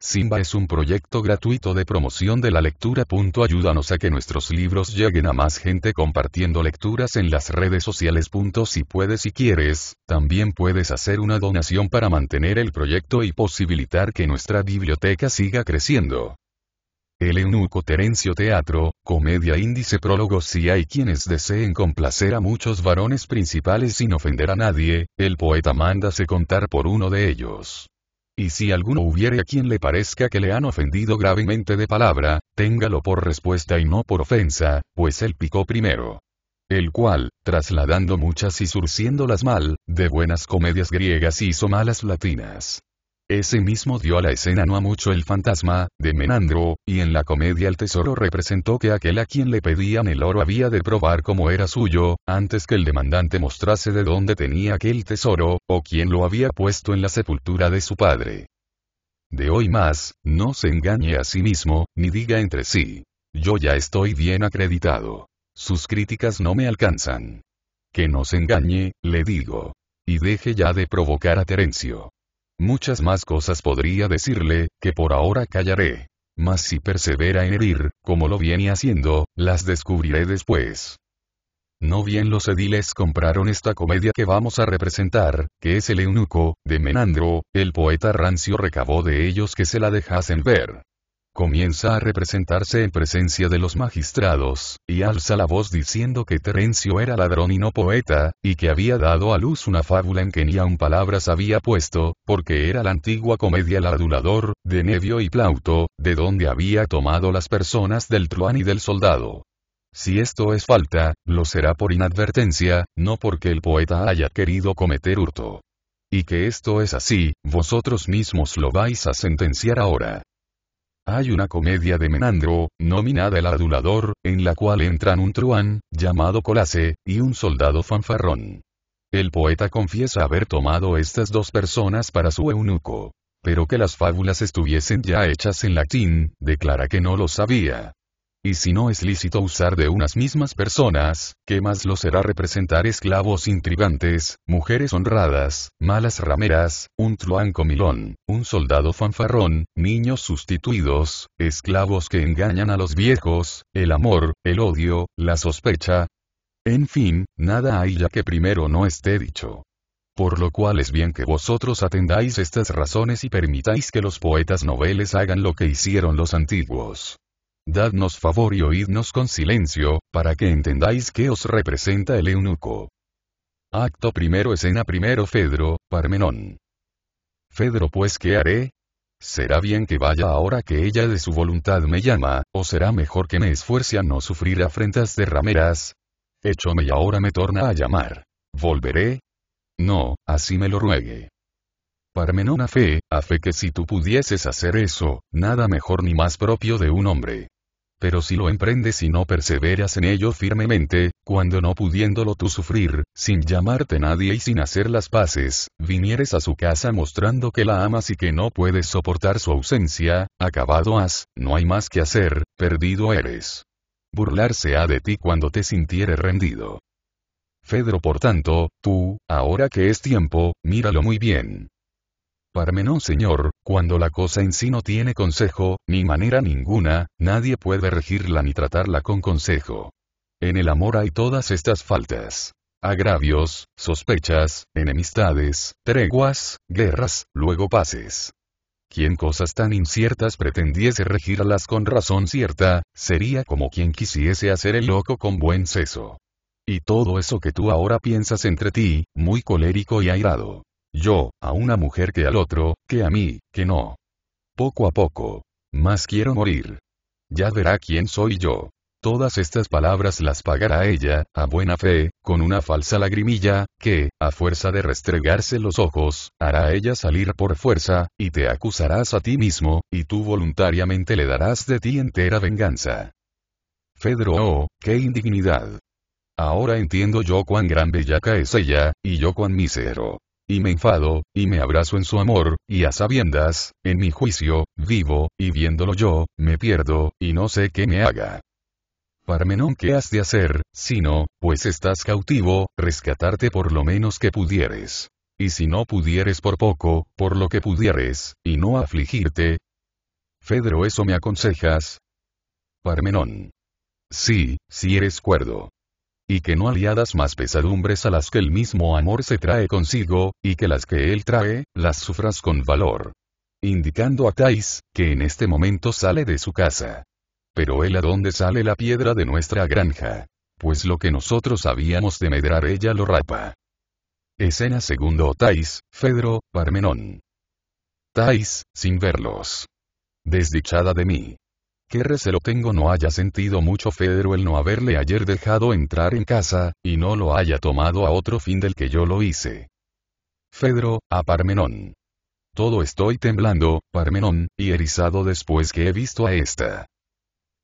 Simba es un proyecto gratuito de promoción de la lectura. Ayúdanos a que nuestros libros lleguen a más gente compartiendo lecturas en las redes sociales. Si puedes y quieres, también puedes hacer una donación para mantener el proyecto y posibilitar que nuestra biblioteca siga creciendo. El eunuco Terencio Teatro, comedia índice prólogo Si hay quienes deseen complacer a muchos varones principales sin ofender a nadie, el poeta manda se contar por uno de ellos. Y si alguno hubiere a quien le parezca que le han ofendido gravemente de palabra, téngalo por respuesta y no por ofensa, pues él picó primero. El cual, trasladando muchas y surciéndolas mal, de buenas comedias griegas hizo malas latinas. Ese mismo dio a la escena no a mucho el fantasma, de Menandro, y en la comedia El Tesoro representó que aquel a quien le pedían el oro había de probar cómo era suyo, antes que el demandante mostrase de dónde tenía aquel tesoro, o quién lo había puesto en la sepultura de su padre. De hoy más, no se engañe a sí mismo, ni diga entre sí. Yo ya estoy bien acreditado. Sus críticas no me alcanzan. Que no se engañe, le digo. Y deje ya de provocar a Terencio. Muchas más cosas podría decirle, que por ahora callaré. Mas si persevera en herir, como lo viene haciendo, las descubriré después. No bien los ediles compraron esta comedia que vamos a representar, que es el eunuco, de Menandro, el poeta rancio recabó de ellos que se la dejasen ver comienza a representarse en presencia de los magistrados, y alza la voz diciendo que Terencio era ladrón y no poeta, y que había dado a luz una fábula en que ni aun palabras había puesto, porque era la antigua comedia El adulador, de Nevio y Plauto, de donde había tomado las personas del truán y del soldado. Si esto es falta, lo será por inadvertencia, no porque el poeta haya querido cometer hurto. Y que esto es así, vosotros mismos lo vais a sentenciar ahora. Hay una comedia de Menandro, nominada El adulador, en la cual entran un truán, llamado Colase, y un soldado fanfarrón. El poeta confiesa haber tomado estas dos personas para su eunuco. Pero que las fábulas estuviesen ya hechas en latín, declara que no lo sabía y si no es lícito usar de unas mismas personas, ¿qué más lo será representar esclavos intrigantes, mujeres honradas, malas rameras, un truanco un soldado fanfarrón, niños sustituidos, esclavos que engañan a los viejos, el amor, el odio, la sospecha? En fin, nada hay ya que primero no esté dicho. Por lo cual es bien que vosotros atendáis estas razones y permitáis que los poetas noveles hagan lo que hicieron los antiguos. Dadnos favor y oídnos con silencio, para que entendáis qué os representa el eunuco. Acto primero escena primero Fedro, Parmenón. Fedro pues ¿qué haré? ¿Será bien que vaya ahora que ella de su voluntad me llama, o será mejor que me esfuerce a no sufrir afrentas de rameras? Échome y ahora me torna a llamar. ¿Volveré? No, así me lo ruegue. Parmenón a fe, a fe que si tú pudieses hacer eso, nada mejor ni más propio de un hombre. Pero si lo emprendes y no perseveras en ello firmemente, cuando no pudiéndolo tú sufrir, sin llamarte nadie y sin hacer las paces, vinieres a su casa mostrando que la amas y que no puedes soportar su ausencia, acabado has, no hay más que hacer, perdido eres. Burlarse ha de ti cuando te sintiere rendido. Fedro por tanto, tú, ahora que es tiempo, míralo muy bien armenón señor, cuando la cosa en sí no tiene consejo, ni manera ninguna, nadie puede regirla ni tratarla con consejo. En el amor hay todas estas faltas. Agravios, sospechas, enemistades, treguas, guerras, luego paces. Quien cosas tan inciertas pretendiese regirlas con razón cierta, sería como quien quisiese hacer el loco con buen seso. Y todo eso que tú ahora piensas entre ti, muy colérico y airado yo, a una mujer que al otro, que a mí, que no. Poco a poco. Más quiero morir. Ya verá quién soy yo. Todas estas palabras las pagará ella, a buena fe, con una falsa lagrimilla, que, a fuerza de restregarse los ojos, hará ella salir por fuerza, y te acusarás a ti mismo, y tú voluntariamente le darás de ti entera venganza. Fedro, oh, qué indignidad. Ahora entiendo yo cuán gran bellaca es ella, y yo cuán mísero y me enfado, y me abrazo en su amor, y a sabiendas, en mi juicio, vivo, y viéndolo yo, me pierdo, y no sé qué me haga. Parmenón, ¿qué has de hacer, sino, pues estás cautivo, rescatarte por lo menos que pudieres? Y si no pudieres por poco, por lo que pudieres, y no afligirte. Fedro, ¿eso me aconsejas? Parmenón. Sí, si eres cuerdo y que no aliadas más pesadumbres a las que el mismo amor se trae consigo, y que las que él trae, las sufras con valor. Indicando a Thais, que en este momento sale de su casa. Pero él a dónde sale la piedra de nuestra granja. Pues lo que nosotros habíamos de medrar ella lo rapa. Escena segundo Thais, Fedro, Parmenón. Thais, sin verlos. Desdichada de mí. Qué recelo tengo no haya sentido mucho Fedro el no haberle ayer dejado entrar en casa, y no lo haya tomado a otro fin del que yo lo hice. Fedro, a Parmenón. Todo estoy temblando, Parmenón, y erizado después que he visto a esta.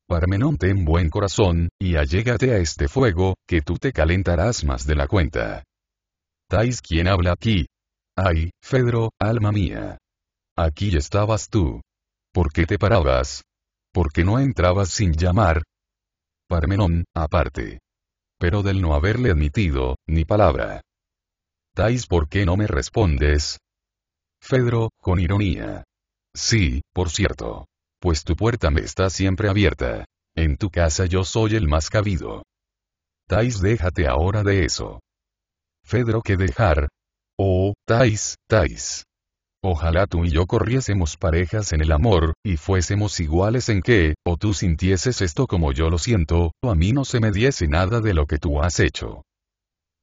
Parmenón ten buen corazón, y allégate a este fuego, que tú te calentarás más de la cuenta. ¿Tais quien habla aquí? Ay, Fedro, alma mía. Aquí estabas tú. ¿Por qué te parabas, qué no entrabas sin llamar. Parmenón, aparte. Pero del no haberle admitido, ni palabra. Tais, ¿por qué no me respondes? Fedro, con ironía. Sí, por cierto. Pues tu puerta me está siempre abierta. En tu casa yo soy el más cabido. Tais, déjate ahora de eso. Fedro, ¿qué dejar? Oh, Tais, Tais. Ojalá tú y yo corriésemos parejas en el amor, y fuésemos iguales en que, o tú sintieses esto como yo lo siento, o a mí no se me diese nada de lo que tú has hecho.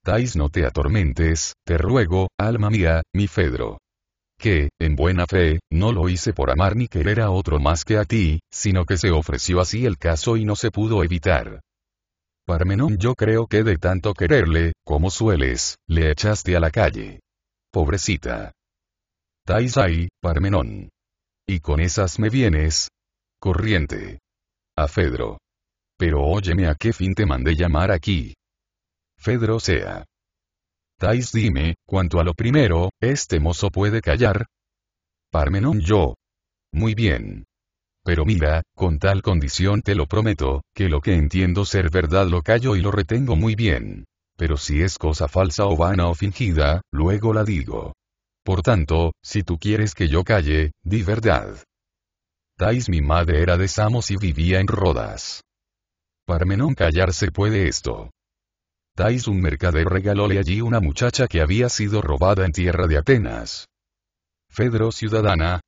Tais no te atormentes, te ruego, alma mía, mi Fedro que, en buena fe, no lo hice por amar ni querer a otro más que a ti, sino que se ofreció así el caso y no se pudo evitar. Parmenón yo creo que de tanto quererle, como sueles, le echaste a la calle. Pobrecita ahí, Parmenón. Y con esas me vienes. Corriente. A Fedro. Pero óyeme a qué fin te mandé llamar aquí. Fedro sea. Tais dime, cuanto a lo primero, ¿este mozo puede callar? Parmenón yo. Muy bien. Pero mira, con tal condición te lo prometo, que lo que entiendo ser verdad lo callo y lo retengo muy bien. Pero si es cosa falsa o vana o fingida, luego la digo. Por tanto, si tú quieres que yo calle, di verdad. Tais mi madre era de Samos y vivía en Rodas. Parmenón callarse puede esto. Tais un mercader regalóle allí una muchacha que había sido robada en tierra de Atenas. Fedro ciudadana.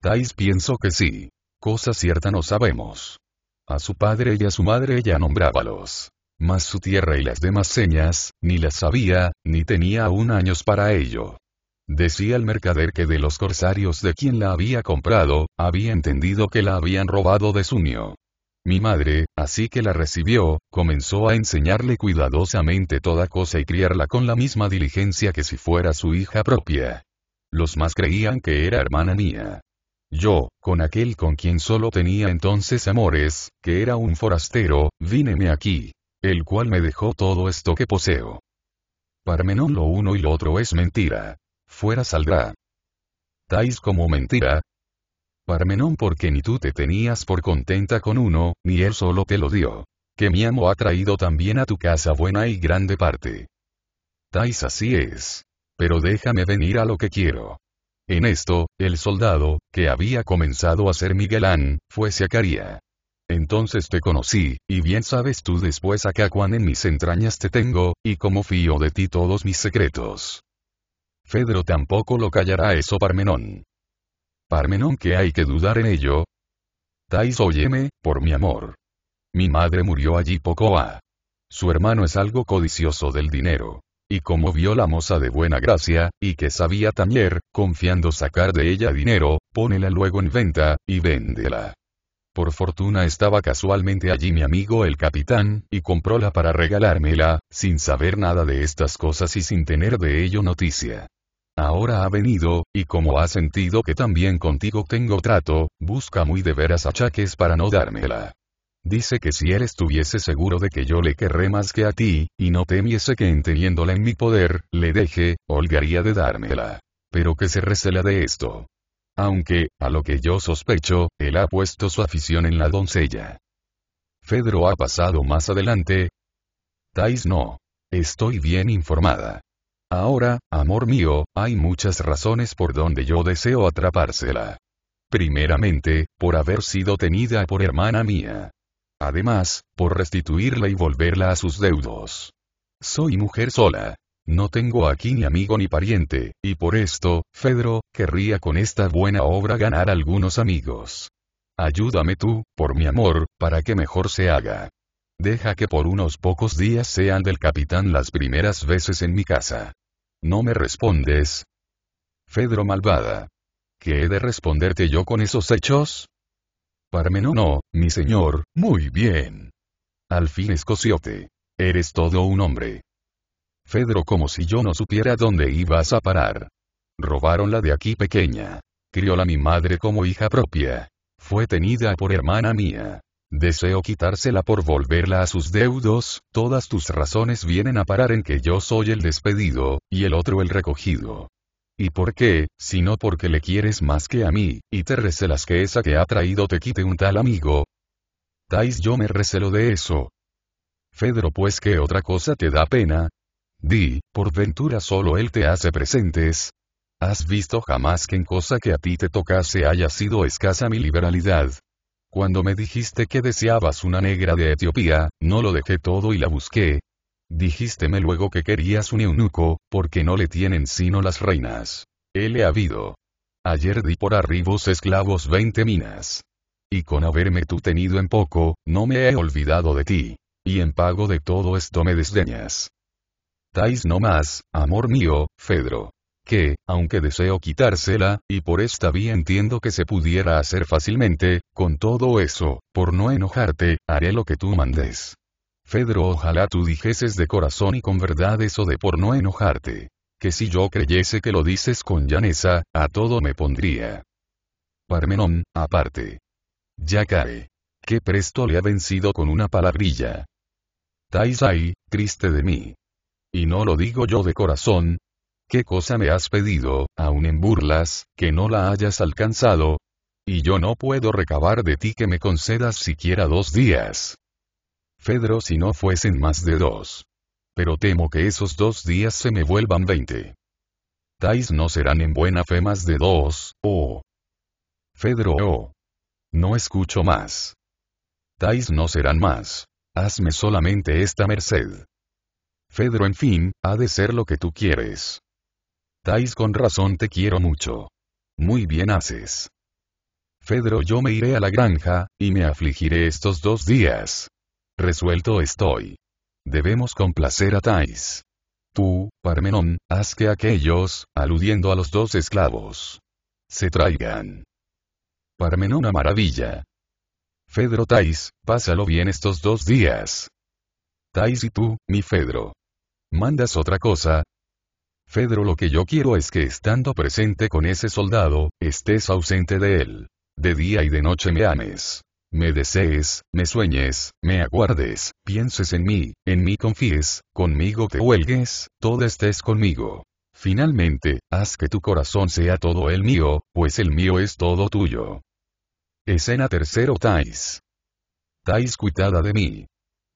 Tais pienso que sí. Cosa cierta no sabemos. A su padre y a su madre ella nombrábalos. Mas su tierra y las demás señas, ni las sabía, ni tenía aún años para ello. Decía el mercader que de los corsarios de quien la había comprado, había entendido que la habían robado de suño. Mi madre, así que la recibió, comenzó a enseñarle cuidadosamente toda cosa y criarla con la misma diligencia que si fuera su hija propia. Los más creían que era hermana mía. Yo, con aquel con quien solo tenía entonces amores, que era un forastero, víneme aquí. El cual me dejó todo esto que poseo. Parmenón lo uno y lo otro es mentira fuera saldrá. Tais como mentira. Parmenón porque ni tú te tenías por contenta con uno, ni él solo te lo dio. Que mi amo ha traído también a tu casa buena y grande parte. Tais así es. Pero déjame venir a lo que quiero. En esto, el soldado, que había comenzado a ser Miguelán, fue Sacaría. Entonces te conocí, y bien sabes tú después acá cuán en mis entrañas te tengo, y cómo fío de ti todos mis secretos. Fedro tampoco lo callará eso Parmenón. Parmenón que hay que dudar en ello. Tais óyeme, por mi amor. Mi madre murió allí poco a. Su hermano es algo codicioso del dinero. Y como vio la moza de buena gracia, y que sabía tañer, confiando sacar de ella dinero, pónela luego en venta, y véndela. Por fortuna estaba casualmente allí mi amigo el capitán, y compróla para regalármela, sin saber nada de estas cosas y sin tener de ello noticia. Ahora ha venido, y como ha sentido que también contigo tengo trato, busca muy de veras achaques para no dármela. Dice que si él estuviese seguro de que yo le querré más que a ti, y no temiese que en en mi poder, le deje, holgaría de dármela. Pero que se recela de esto. Aunque, a lo que yo sospecho, él ha puesto su afición en la doncella. Fedro ha pasado más adelante. Tais no. Estoy bien informada. Ahora, amor mío, hay muchas razones por donde yo deseo atrapársela. Primeramente, por haber sido tenida por hermana mía. Además, por restituirla y volverla a sus deudos. Soy mujer sola. No tengo aquí ni amigo ni pariente, y por esto, Fedro, querría con esta buena obra ganar algunos amigos. Ayúdame tú, por mi amor, para que mejor se haga. Deja que por unos pocos días sean del capitán las primeras veces en mi casa. No me respondes. Fedro malvada. ¿Qué he de responderte yo con esos hechos? Parmeno no, mi señor, muy bien. Al fin escociote. Eres todo un hombre. Fedro como si yo no supiera dónde ibas a parar. Robaronla de aquí pequeña. Crióla mi madre como hija propia. Fue tenida por hermana mía. Deseo quitársela por volverla a sus deudos, todas tus razones vienen a parar en que yo soy el despedido, y el otro el recogido. ¿Y por qué? Sino porque le quieres más que a mí, y te recelas que esa que ha traído te quite un tal amigo. Tais yo me recelo de eso. Fedro pues que otra cosa te da pena. Di, por ventura solo él te hace presentes. ¿Has visto jamás que en cosa que a ti te tocase haya sido escasa mi liberalidad? Cuando me dijiste que deseabas una negra de Etiopía, no lo dejé todo y la busqué. Dijísteme luego que querías un eunuco, porque no le tienen sino las reinas. Él he habido. Ayer di por arribos esclavos veinte minas. Y con haberme tú tenido en poco, no me he olvidado de ti. Y en pago de todo esto me desdeñas. Tais no más, amor mío, Fedro que, aunque deseo quitársela, y por esta vía entiendo que se pudiera hacer fácilmente, con todo eso, por no enojarte, haré lo que tú mandes. Fedro, ojalá tú dijeses de corazón y con verdad eso de por no enojarte. Que si yo creyese que lo dices con llaneza, a todo me pondría. Parmenón, aparte. Ya cae. ¿Qué presto le ha vencido con una palabrilla. Taisai, triste de mí. Y no lo digo yo de corazón, ¿Qué cosa me has pedido, aun en burlas, que no la hayas alcanzado? Y yo no puedo recabar de ti que me concedas siquiera dos días. Fedro si no fuesen más de dos. Pero temo que esos dos días se me vuelvan veinte. Tais no serán en buena fe más de dos, oh. Fedro oh. No escucho más. Tais no serán más. Hazme solamente esta merced. Fedro en fin, ha de ser lo que tú quieres. Tais con razón te quiero mucho. Muy bien haces. Fedro yo me iré a la granja, y me afligiré estos dos días. Resuelto estoy. Debemos complacer a Tais. Tú, Parmenón, haz que aquellos, aludiendo a los dos esclavos, se traigan. Parmenón a maravilla. Fedro Tais, pásalo bien estos dos días. Tais y tú, mi Fedro. ¿Mandas otra cosa? Fedro lo que yo quiero es que estando presente con ese soldado, estés ausente de él. De día y de noche me ames. Me desees, me sueñes, me aguardes, pienses en mí, en mí confíes, conmigo te huelgues, todo estés conmigo. Finalmente, haz que tu corazón sea todo el mío, pues el mío es todo tuyo. Escena tercero Tais. Tais cuitada de mí.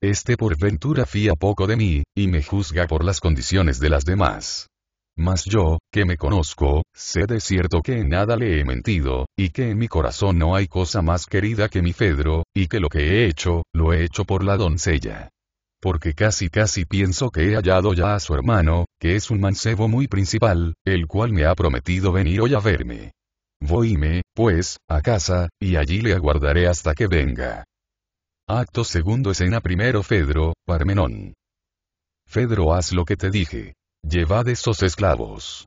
Este por ventura fía poco de mí, y me juzga por las condiciones de las demás. Mas yo, que me conozco, sé de cierto que en nada le he mentido, y que en mi corazón no hay cosa más querida que mi Fedro, y que lo que he hecho, lo he hecho por la doncella. Porque casi casi pienso que he hallado ya a su hermano, que es un mancebo muy principal, el cual me ha prometido venir hoy a verme. Voyme, pues, a casa, y allí le aguardaré hasta que venga. Acto segundo escena primero Fedro, Parmenón. Fedro haz lo que te dije. Llevad esos esclavos.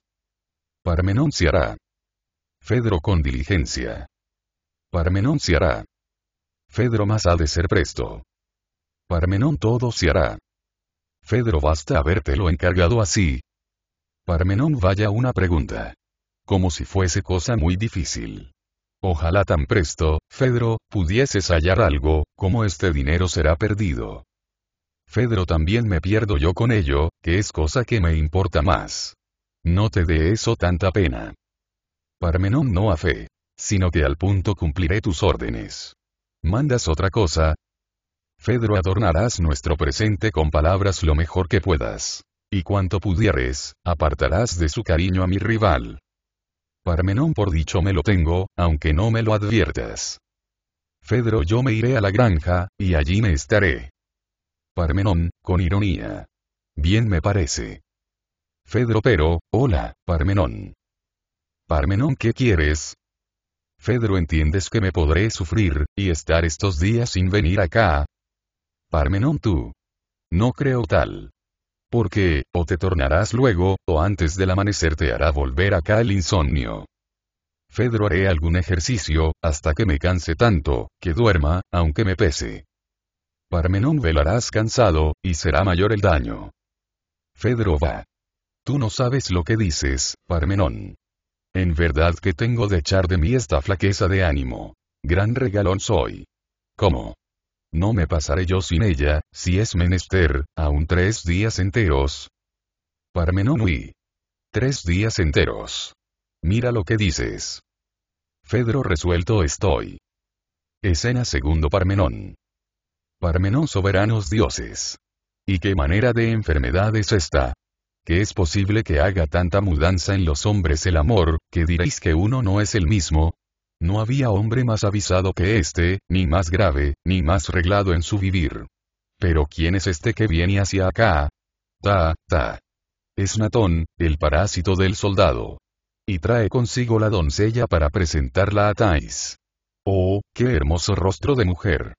Parmenón se hará. Fedro con diligencia. Parmenón se hará. Fedro más ha de ser presto. Parmenón todo se hará. Fedro basta habértelo encargado así. Parmenón vaya una pregunta. Como si fuese cosa muy difícil. Ojalá tan presto, Fedro, pudieses hallar algo, como este dinero será perdido. Fedro también me pierdo yo con ello, que es cosa que me importa más. No te dé eso tanta pena. Parmenón no a fe, sino que al punto cumpliré tus órdenes. ¿Mandas otra cosa? Fedro adornarás nuestro presente con palabras lo mejor que puedas. Y cuanto pudieres, apartarás de su cariño a mi rival. Parmenón por dicho me lo tengo, aunque no me lo adviertas. Fedro yo me iré a la granja, y allí me estaré. Parmenón, con ironía. Bien me parece. Fedro pero, hola, Parmenón. Parmenón, ¿qué quieres? Fedro, ¿entiendes que me podré sufrir, y estar estos días sin venir acá? Parmenón, tú. No creo tal. Porque, o te tornarás luego, o antes del amanecer te hará volver acá el insomnio. Fedro haré algún ejercicio, hasta que me canse tanto, que duerma, aunque me pese. Parmenón velarás cansado, y será mayor el daño. Fedro va. Tú no sabes lo que dices, Parmenón. En verdad que tengo de echar de mí esta flaqueza de ánimo. Gran regalón soy. ¿Cómo? No me pasaré yo sin ella, si es menester, aún tres días enteros. Parmenón huí. Tres días enteros. Mira lo que dices. Fedro resuelto estoy. Escena segundo Parmenón. Parmenón soberanos dioses. ¿Y qué manera de enfermedad es esta? Que es posible que haga tanta mudanza en los hombres el amor, que diréis que uno no es el mismo. No había hombre más avisado que este, ni más grave, ni más reglado en su vivir. Pero ¿quién es este que viene hacia acá? Ta, ta. Es Natón, el parásito del soldado. Y trae consigo la doncella para presentarla a Thais. Oh, qué hermoso rostro de mujer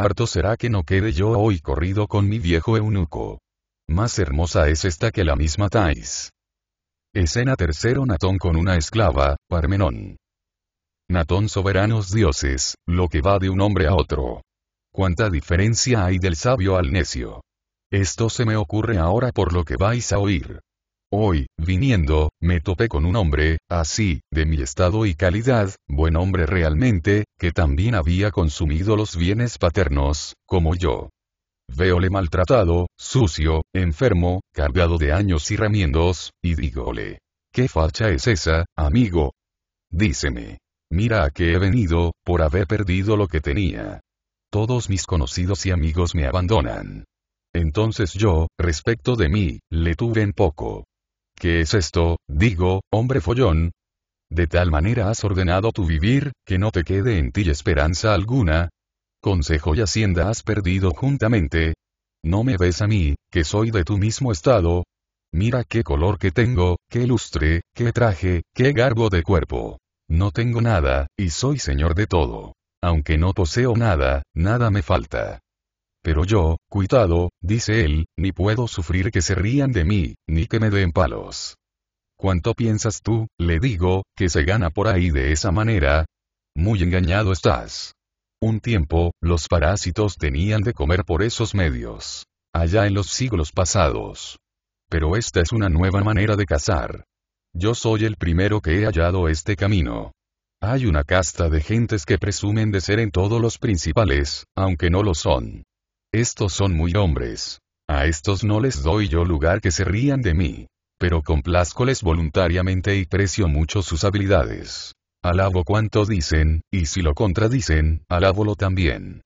harto será que no quede yo hoy corrido con mi viejo eunuco. Más hermosa es esta que la misma Thais. Escena tercero Natón con una esclava, Parmenón. Natón soberanos dioses, lo que va de un hombre a otro. Cuánta diferencia hay del sabio al necio. Esto se me ocurre ahora por lo que vais a oír. Hoy, viniendo, me topé con un hombre, así, de mi estado y calidad, buen hombre realmente, que también había consumido los bienes paternos, como yo. Veole maltratado, sucio, enfermo, cargado de años y remiendos, y dígole. ¿Qué facha es esa, amigo? Díceme. Mira a qué he venido, por haber perdido lo que tenía. Todos mis conocidos y amigos me abandonan. Entonces yo, respecto de mí, le tuve en poco. ¿Qué es esto, digo, hombre follón? De tal manera has ordenado tu vivir, que no te quede en ti esperanza alguna. Consejo y hacienda has perdido juntamente. No me ves a mí, que soy de tu mismo estado. Mira qué color que tengo, qué lustre, qué traje, qué garbo de cuerpo. No tengo nada, y soy señor de todo. Aunque no poseo nada, nada me falta. Pero yo, cuitado, dice él, ni puedo sufrir que se rían de mí, ni que me den palos. ¿Cuánto piensas tú, le digo, que se gana por ahí de esa manera? Muy engañado estás. Un tiempo, los parásitos tenían de comer por esos medios. Allá en los siglos pasados. Pero esta es una nueva manera de cazar. Yo soy el primero que he hallado este camino. Hay una casta de gentes que presumen de ser en todos los principales, aunque no lo son. Estos son muy hombres. A estos no les doy yo lugar que se rían de mí. Pero complazcoles voluntariamente y precio mucho sus habilidades. Alabo cuanto dicen, y si lo contradicen, alábolo también.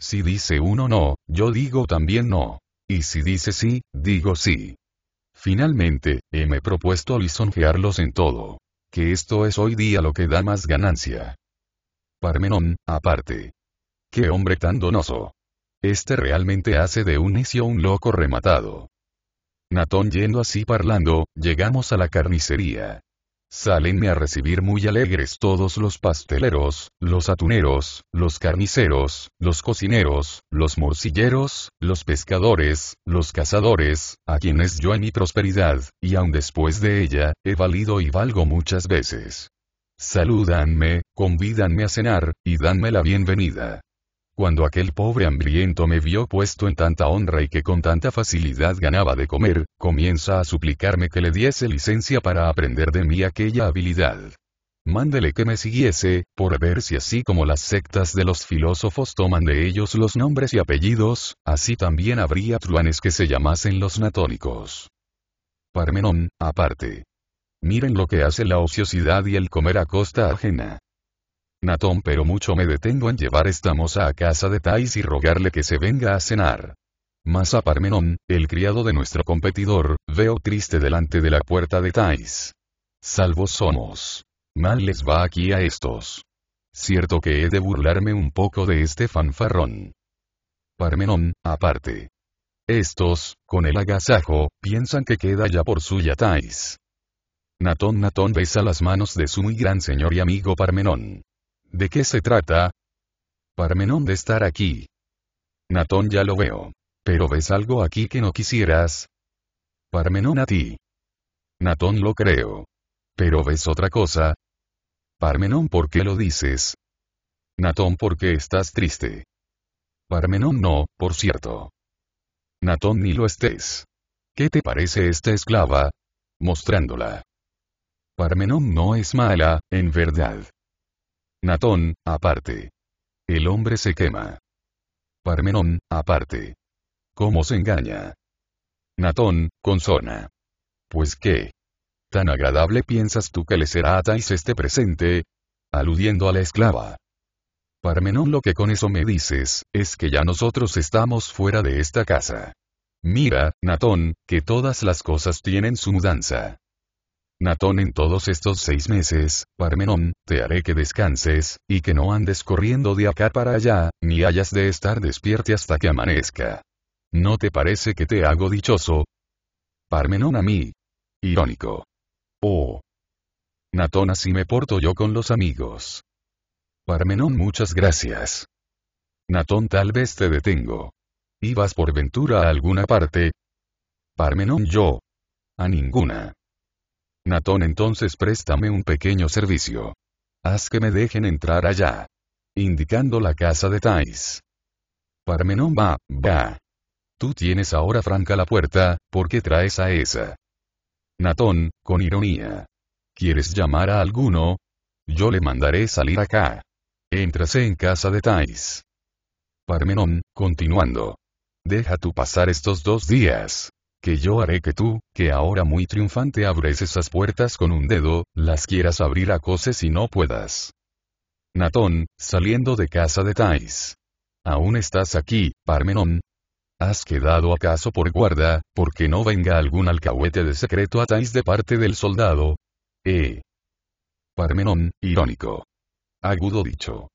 Si dice uno no, yo digo también no. Y si dice sí, digo sí. Finalmente, heme propuesto lisonjearlos en todo. Que esto es hoy día lo que da más ganancia. Parmenón, aparte. ¡Qué hombre tan donoso! Este realmente hace de un necio un loco rematado. Natón yendo así parlando, llegamos a la carnicería. Salenme a recibir muy alegres todos los pasteleros, los atuneros, los carniceros, los cocineros, los morcilleros, los pescadores, los cazadores, a quienes yo en mi prosperidad, y aun después de ella, he valido y valgo muchas veces. Salúdanme, convídanme a cenar, y danme la bienvenida. Cuando aquel pobre hambriento me vio puesto en tanta honra y que con tanta facilidad ganaba de comer, comienza a suplicarme que le diese licencia para aprender de mí aquella habilidad. Mándele que me siguiese, por ver si así como las sectas de los filósofos toman de ellos los nombres y apellidos, así también habría truanes que se llamasen los natónicos. Parmenón, aparte. Miren lo que hace la ociosidad y el comer a costa ajena. Natón pero mucho me detengo en llevar esta moza a casa de Thais y rogarle que se venga a cenar. Mas a Parmenón, el criado de nuestro competidor, veo triste delante de la puerta de Thais. Salvos somos. Mal les va aquí a estos. Cierto que he de burlarme un poco de este fanfarrón. Parmenón, aparte. Estos, con el agasajo, piensan que queda ya por suya Thais. Natón Natón besa las manos de su muy gran señor y amigo Parmenón. ¿De qué se trata? Parmenón de estar aquí. Natón ya lo veo. Pero ves algo aquí que no quisieras. Parmenón a ti. Natón lo creo. Pero ves otra cosa. Parmenón ¿por qué lo dices? Natón ¿por qué estás triste? Parmenón no, por cierto. Natón ni lo estés. ¿Qué te parece esta esclava? Mostrándola. Parmenón no es mala, en verdad. Natón, aparte. El hombre se quema. Parmenón, aparte. ¿Cómo se engaña? Natón, consona. Pues qué. ¿Tan agradable piensas tú que le será a Thais este presente? Aludiendo a la esclava. Parmenón lo que con eso me dices, es que ya nosotros estamos fuera de esta casa. Mira, Natón, que todas las cosas tienen su mudanza. Natón en todos estos seis meses, Parmenón, te haré que descanses, y que no andes corriendo de acá para allá, ni hayas de estar despierte hasta que amanezca. ¿No te parece que te hago dichoso? Parmenón a mí. Irónico. Oh. Natón así me porto yo con los amigos. Parmenón muchas gracias. Natón tal vez te detengo. ¿Ibas por ventura a alguna parte? Parmenón yo. A ninguna. Natón entonces préstame un pequeño servicio. Haz que me dejen entrar allá. Indicando la casa de Thais. Parmenón va, va. Tú tienes ahora franca la puerta, ¿por qué traes a esa? Natón, con ironía. ¿Quieres llamar a alguno? Yo le mandaré salir acá. Entrase en casa de Thais. Parmenón, continuando. Deja tú pasar estos dos días que yo haré que tú, que ahora muy triunfante abres esas puertas con un dedo, las quieras abrir a cose si no puedas. Natón, saliendo de casa de Tais. ¿Aún estás aquí, Parmenón? ¿Has quedado acaso por guarda, porque no venga algún alcahuete de secreto a Thais de parte del soldado? Eh. Parmenón, irónico. Agudo dicho.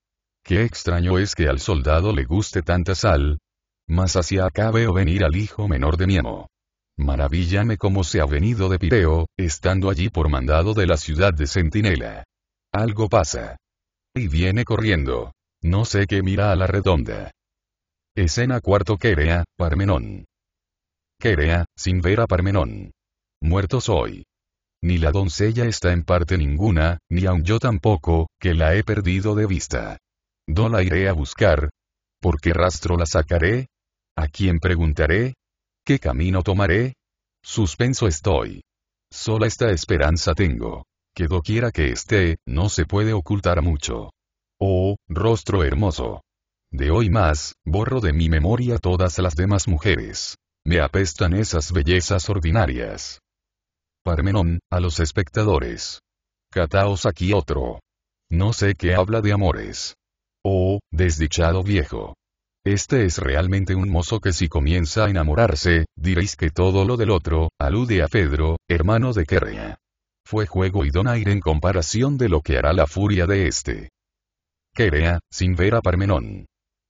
Qué extraño es que al soldado le guste tanta sal. Más hacia acá veo venir al hijo menor de amo maravillame cómo se ha venido de Pireo, estando allí por mandado de la ciudad de Centinela. Algo pasa. Y viene corriendo. No sé qué mira a la redonda. Escena cuarto Querea, Parmenón. Querea, sin ver a Parmenón. Muerto soy. Ni la doncella está en parte ninguna, ni aun yo tampoco, que la he perdido de vista. ¿No la iré a buscar? ¿Por qué rastro la sacaré? ¿A quién preguntaré? ¿Qué camino tomaré? Suspenso estoy. Sola esta esperanza tengo. Que doquiera que esté, no se puede ocultar mucho. Oh, rostro hermoso. De hoy más, borro de mi memoria todas las demás mujeres. Me apestan esas bellezas ordinarias. Parmenón, a los espectadores. Cataos aquí otro. No sé qué habla de amores. Oh, desdichado viejo. Este es realmente un mozo que si comienza a enamorarse, diréis que todo lo del otro, alude a Pedro, hermano de Kérea. Fue juego y donaire en comparación de lo que hará la furia de este. Querea, sin ver a Parmenón.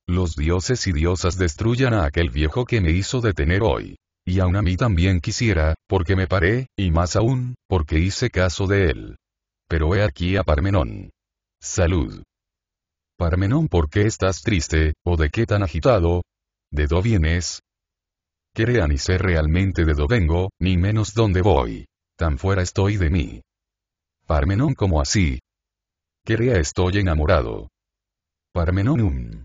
Los dioses y diosas destruyan a aquel viejo que me hizo detener hoy. Y aún a mí también quisiera, porque me paré, y más aún, porque hice caso de él. Pero he aquí a Parmenón. Salud. Parmenón, ¿por qué estás triste, o de qué tan agitado? ¿De dónde vienes? Quería ni sé realmente de dónde vengo, ni menos dónde voy. Tan fuera estoy de mí. Parmenón, como así? Quería estoy enamorado. Parmenón, um.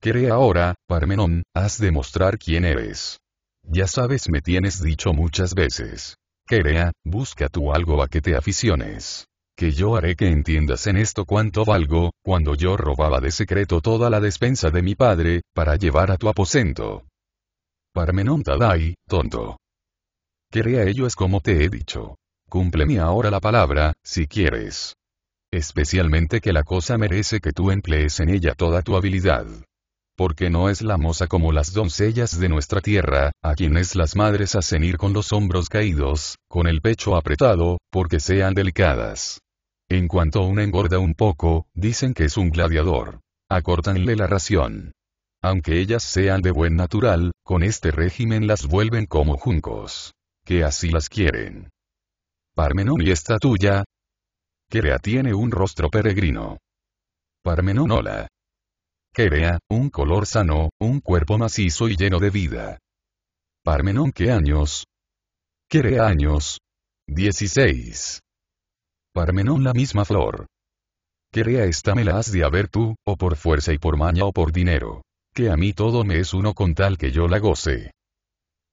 Quería ahora, Parmenón, has de mostrar quién eres. Ya sabes, me tienes dicho muchas veces. Querea, busca tú algo a que te aficiones que yo haré que entiendas en esto cuánto valgo, cuando yo robaba de secreto toda la despensa de mi padre, para llevar a tu aposento. Parmenón Tadai, tonto. Quería ello es como te he dicho. Cúmpleme ahora la palabra, si quieres. Especialmente que la cosa merece que tú emplees en ella toda tu habilidad porque no es la moza como las doncellas de nuestra tierra, a quienes las madres hacen ir con los hombros caídos, con el pecho apretado, porque sean delicadas. En cuanto una engorda un poco, dicen que es un gladiador. Acortanle la ración. Aunque ellas sean de buen natural, con este régimen las vuelven como juncos. Que así las quieren. Parmenón y esta tuya. Querea tiene un rostro peregrino. Parmenón hola. Querea, un color sano, un cuerpo macizo y lleno de vida. Parmenón qué años. Querea años. 16. Parmenón la misma flor. Querea esta me la has de haber tú, o por fuerza y por maña o por dinero. Que a mí todo me es uno con tal que yo la goce.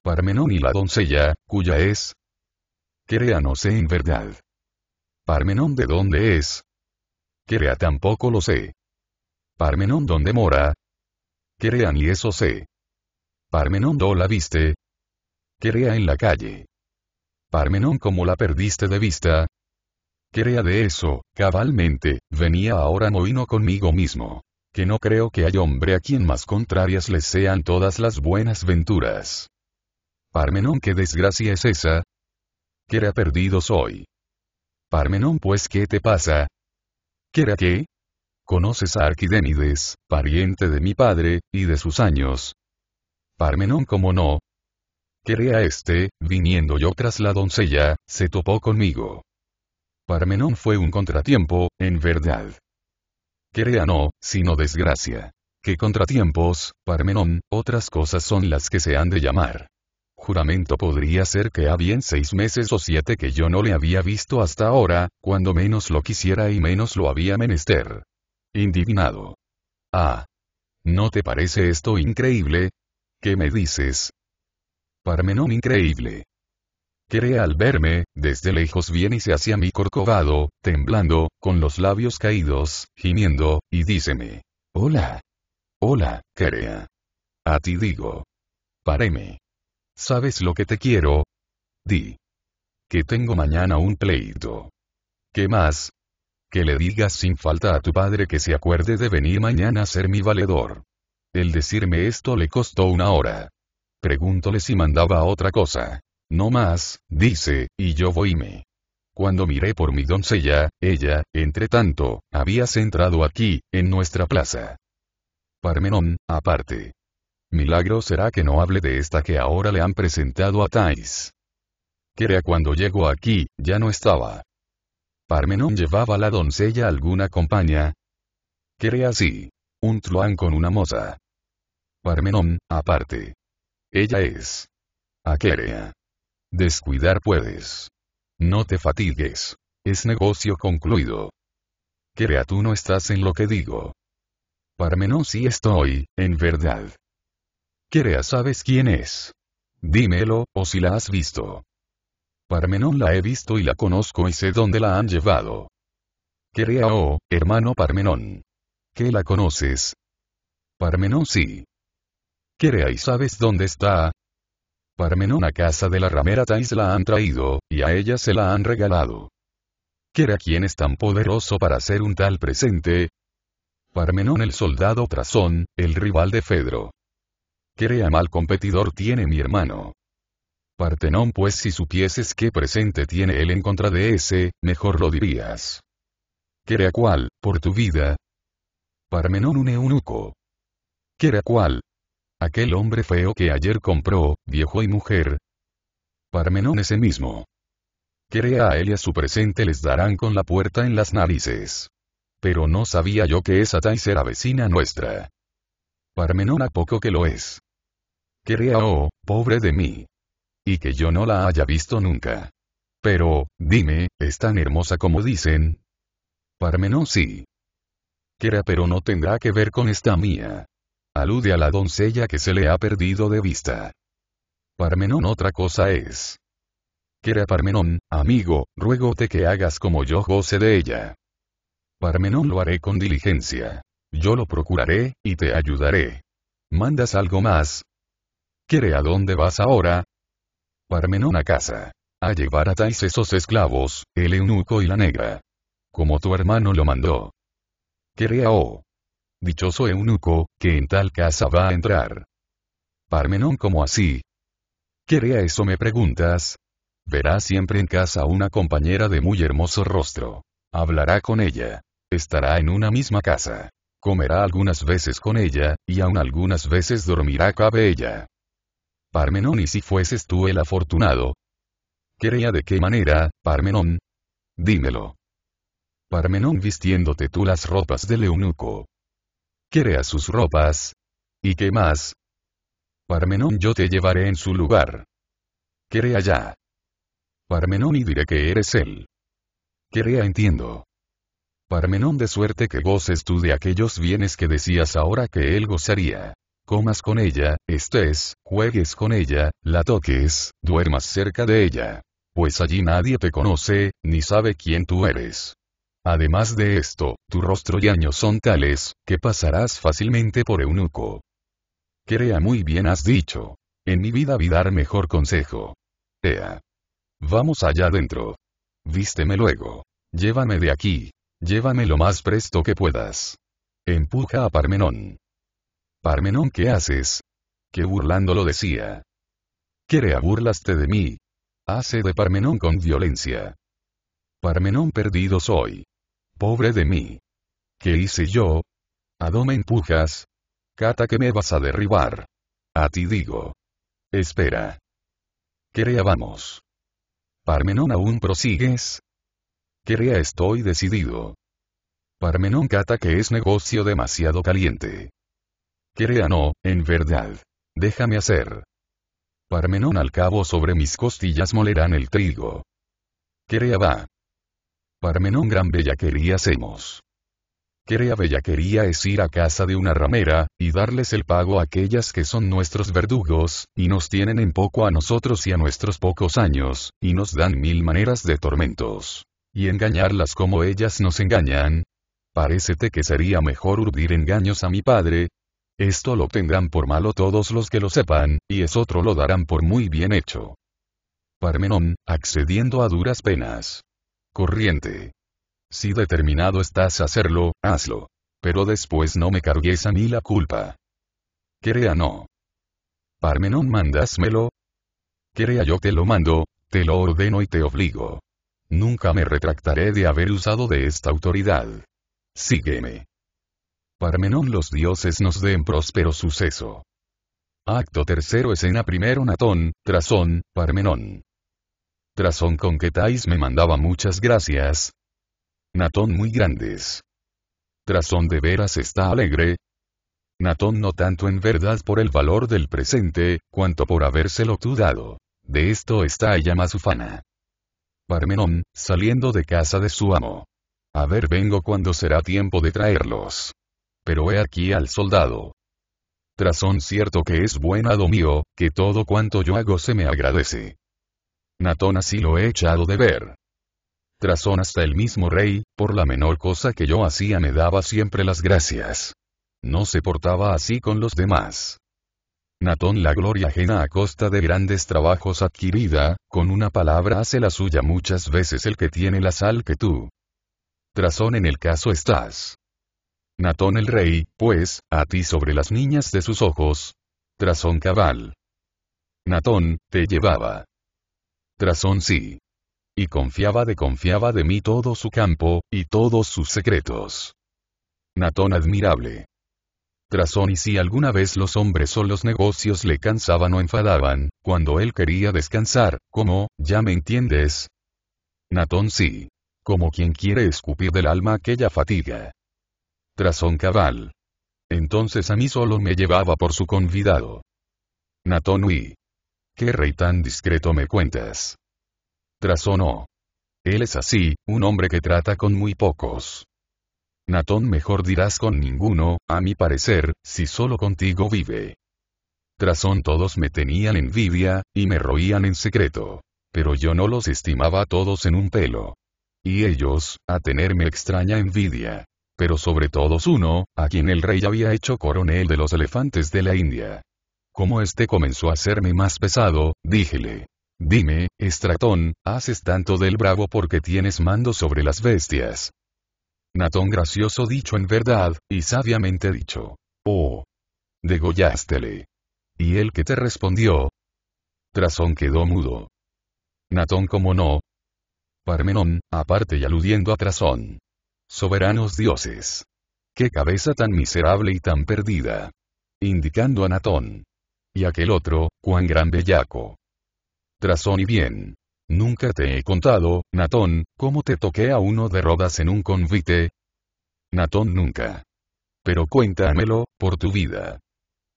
Parmenón y la doncella, cuya es. Querea no sé en verdad. Parmenón de dónde es. Querea tampoco lo sé. Parmenón dónde mora. Querea ni eso sé. Parmenón do la viste. Querea en la calle. Parmenón como la perdiste de vista, Quería de eso, cabalmente, venía ahora mohino conmigo mismo. Que no creo que hay hombre a quien más contrarias le sean todas las buenas venturas. Parmenón, ¿qué desgracia es esa? Que era perdido soy. Parmenón, pues, ¿qué te pasa? ¿Qué era qué? ¿Conoces a Arquidénides, pariente de mi padre, y de sus años? Parmenón, como no? Quería este, viniendo yo tras la doncella, se topó conmigo. Parmenón fue un contratiempo, en verdad. Crea no, sino desgracia. Que contratiempos, Parmenón, otras cosas son las que se han de llamar. Juramento podría ser que ha bien seis meses o siete que yo no le había visto hasta ahora, cuando menos lo quisiera y menos lo había menester. Indignado. Ah. ¿No te parece esto increíble? ¿Qué me dices? Parmenón increíble. Crea al verme, desde lejos viene y se hacia mí corcovado, temblando, con los labios caídos, gimiendo, y díceme. Hola. Hola, Crea. A ti digo. Páreme. ¿Sabes lo que te quiero? Di. Que tengo mañana un pleito. ¿Qué más? Que le digas sin falta a tu padre que se acuerde de venir mañana a ser mi valedor. El decirme esto le costó una hora. Pregúntole si mandaba otra cosa. No más, dice, y yo voyme. Cuando miré por mi doncella, ella, entre tanto, habías entrado aquí, en nuestra plaza. Parmenón, aparte. Milagro será que no hable de esta que ahora le han presentado a Thais. Querea cuando llegó aquí, ya no estaba. Parmenón llevaba a la doncella alguna compañía. Querea sí. Un truán con una moza. Parmenón, aparte. Ella es. Aquerea. Descuidar puedes. No te fatigues. Es negocio concluido. Querea tú no estás en lo que digo. Parmenón sí estoy, en verdad. Querea sabes quién es. Dímelo, o si la has visto. Parmenón la he visto y la conozco y sé dónde la han llevado. Querea oh, hermano Parmenón. ¿Qué la conoces? Parmenón sí. Querea y sabes dónde está, Parmenón a casa de la ramera Thais la han traído, y a ella se la han regalado. a quien es tan poderoso para hacer un tal presente? Parmenón el soldado Trasón, el rival de Fedro. ¿Qué a mal competidor tiene mi hermano? Partenón pues si supieses qué presente tiene él en contra de ese, mejor lo dirías. ¿Quiere a cuál, por tu vida? Parmenón un eunuco. ¿Quiere a cuál, Aquel hombre feo que ayer compró, viejo y mujer. Parmenón ese mismo. Crea a él y a su presente les darán con la puerta en las narices. Pero no sabía yo que esa Thais era vecina nuestra. Parmenón a poco que lo es. Crea, oh, pobre de mí. Y que yo no la haya visto nunca. Pero, dime, ¿es tan hermosa como dicen? Parmenón sí. Quera pero no tendrá que ver con esta mía alude a la doncella que se le ha perdido de vista. Parmenón otra cosa es. a Parmenón, amigo, ruégote que hagas como yo goce de ella. Parmenón lo haré con diligencia. Yo lo procuraré, y te ayudaré. ¿Mandas algo más? ¿Quiere a dónde vas ahora? Parmenón a casa. A llevar a tais esos esclavos, el eunuco y la negra. Como tu hermano lo mandó. a o dichoso eunuco, que en tal casa va a entrar. Parmenón como así. ¿Qué eso me preguntas? Verá siempre en casa una compañera de muy hermoso rostro. Hablará con ella. Estará en una misma casa. Comerá algunas veces con ella, y aun algunas veces dormirá cabe ella. Parmenón, ¿y si fueses tú el afortunado? ¿Quería de qué manera, Parmenón? Dímelo. Parmenón vistiéndote tú las ropas del eunuco. Quere a sus ropas. ¿Y qué más? Parmenón yo te llevaré en su lugar. Queré allá. Parmenón y diré que eres él. a ah, entiendo. Parmenón de suerte que goces tú de aquellos bienes que decías ahora que él gozaría. Comas con ella, estés, juegues con ella, la toques, duermas cerca de ella. Pues allí nadie te conoce, ni sabe quién tú eres. Además de esto, tu rostro y años son tales, que pasarás fácilmente por eunuco. Crea muy bien has dicho. En mi vida vi dar mejor consejo. Ea. Vamos allá adentro. Vísteme luego. Llévame de aquí. Llévame lo más presto que puedas. Empuja a Parmenón. Parmenón, ¿qué haces? Que burlando lo decía. Crea burlaste de mí. Hace de Parmenón con violencia. Parmenón perdido soy. Pobre de mí. ¿Qué hice yo? ¿A dónde empujas? Cata que me vas a derribar. A ti digo. Espera. Querea vamos. Parmenón aún prosigues. Querea estoy decidido. Parmenón cata que es negocio demasiado caliente. Querea no, en verdad. Déjame hacer. Parmenón al cabo sobre mis costillas molerán el trigo. Querea va. Parmenón gran bellaquería hacemos. Querea bellaquería es ir a casa de una ramera, y darles el pago a aquellas que son nuestros verdugos, y nos tienen en poco a nosotros y a nuestros pocos años, y nos dan mil maneras de tormentos. Y engañarlas como ellas nos engañan. Parécete que sería mejor urdir engaños a mi padre. Esto lo tendrán por malo todos los que lo sepan, y es otro lo darán por muy bien hecho. Parmenón, accediendo a duras penas corriente. Si determinado estás a hacerlo, hazlo. Pero después no me cargues a mí la culpa. Crea, no. Parmenón mandásmelo. Crea, yo te lo mando, te lo ordeno y te obligo. Nunca me retractaré de haber usado de esta autoridad. Sígueme. Parmenón los dioses nos den próspero suceso. Acto tercero escena primero Natón, Trasón, Parmenón. Trasón con que Tais me mandaba muchas gracias. Natón muy grandes. Trasón de veras está alegre. Natón no tanto en verdad por el valor del presente, cuanto por habérselo tú dado. De esto está ella más ufana. Parmenón, saliendo de casa de su amo. A ver vengo cuando será tiempo de traerlos. Pero he aquí al soldado. Trasón cierto que es buen hado mío, que todo cuanto yo hago se me agradece. Natón así lo he echado de ver. Trasón hasta el mismo rey, por la menor cosa que yo hacía me daba siempre las gracias. No se portaba así con los demás. Natón la gloria ajena a costa de grandes trabajos adquirida, con una palabra hace la suya muchas veces el que tiene la sal que tú. Trazón en el caso estás. Natón el rey, pues, a ti sobre las niñas de sus ojos. Trazón cabal. Natón, te llevaba. Trasón sí. Y confiaba de confiaba de mí todo su campo, y todos sus secretos. Natón admirable. Trasón y si alguna vez los hombres o los negocios le cansaban o enfadaban, cuando él quería descansar, como, ya me entiendes. Natón sí. Como quien quiere escupir del alma aquella fatiga. Trasón cabal. Entonces a mí solo me llevaba por su convidado. Natón huí. ¿Qué rey tan discreto me cuentas? no. Él es así, un hombre que trata con muy pocos. Natón mejor dirás con ninguno, a mi parecer, si solo contigo vive. Trasón todos me tenían envidia, y me roían en secreto. Pero yo no los estimaba a todos en un pelo. Y ellos, a tenerme extraña envidia. Pero sobre todos uno, a quien el rey había hecho coronel de los elefantes de la India. Como este comenzó a hacerme más pesado, díjele. Dime, Estratón, haces tanto del bravo porque tienes mando sobre las bestias. Natón gracioso dicho en verdad, y sabiamente dicho. Oh. Degollástele. ¿Y el que te respondió? Trasón quedó mudo. Natón como no. Parmenón, aparte y aludiendo a Trasón. Soberanos dioses. Qué cabeza tan miserable y tan perdida. Indicando a Natón y aquel otro, cuán gran bellaco. Trazón y bien. Nunca te he contado, Natón, cómo te toqué a uno de rodas en un convite. Natón nunca. Pero cuéntamelo, por tu vida.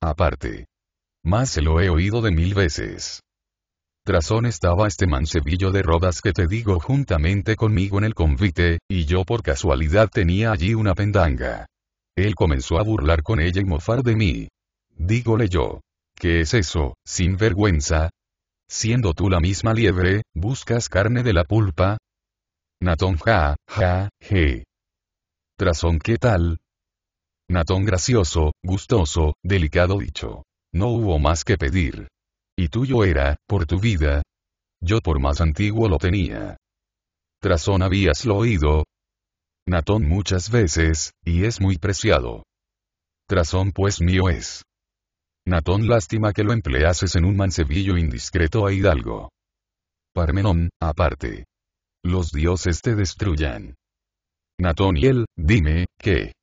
Aparte. Más se lo he oído de mil veces. Trazón estaba este mancebillo de rodas que te digo juntamente conmigo en el convite, y yo por casualidad tenía allí una pendanga. Él comenzó a burlar con ella y mofar de mí. Dígole yo. ¿Qué es eso, sin vergüenza? Siendo tú la misma liebre, buscas carne de la pulpa. Natón ja, ja, je. Trazón qué tal. Natón gracioso, gustoso, delicado dicho. No hubo más que pedir. Y tuyo era, por tu vida. Yo por más antiguo lo tenía. Trazón habíaslo oído. Natón muchas veces, y es muy preciado. Trazón pues mío es. Natón lástima que lo empleases en un mancebillo indiscreto a Hidalgo. Parmenón, aparte. Los dioses te destruyan. Natón y él, dime, ¿qué?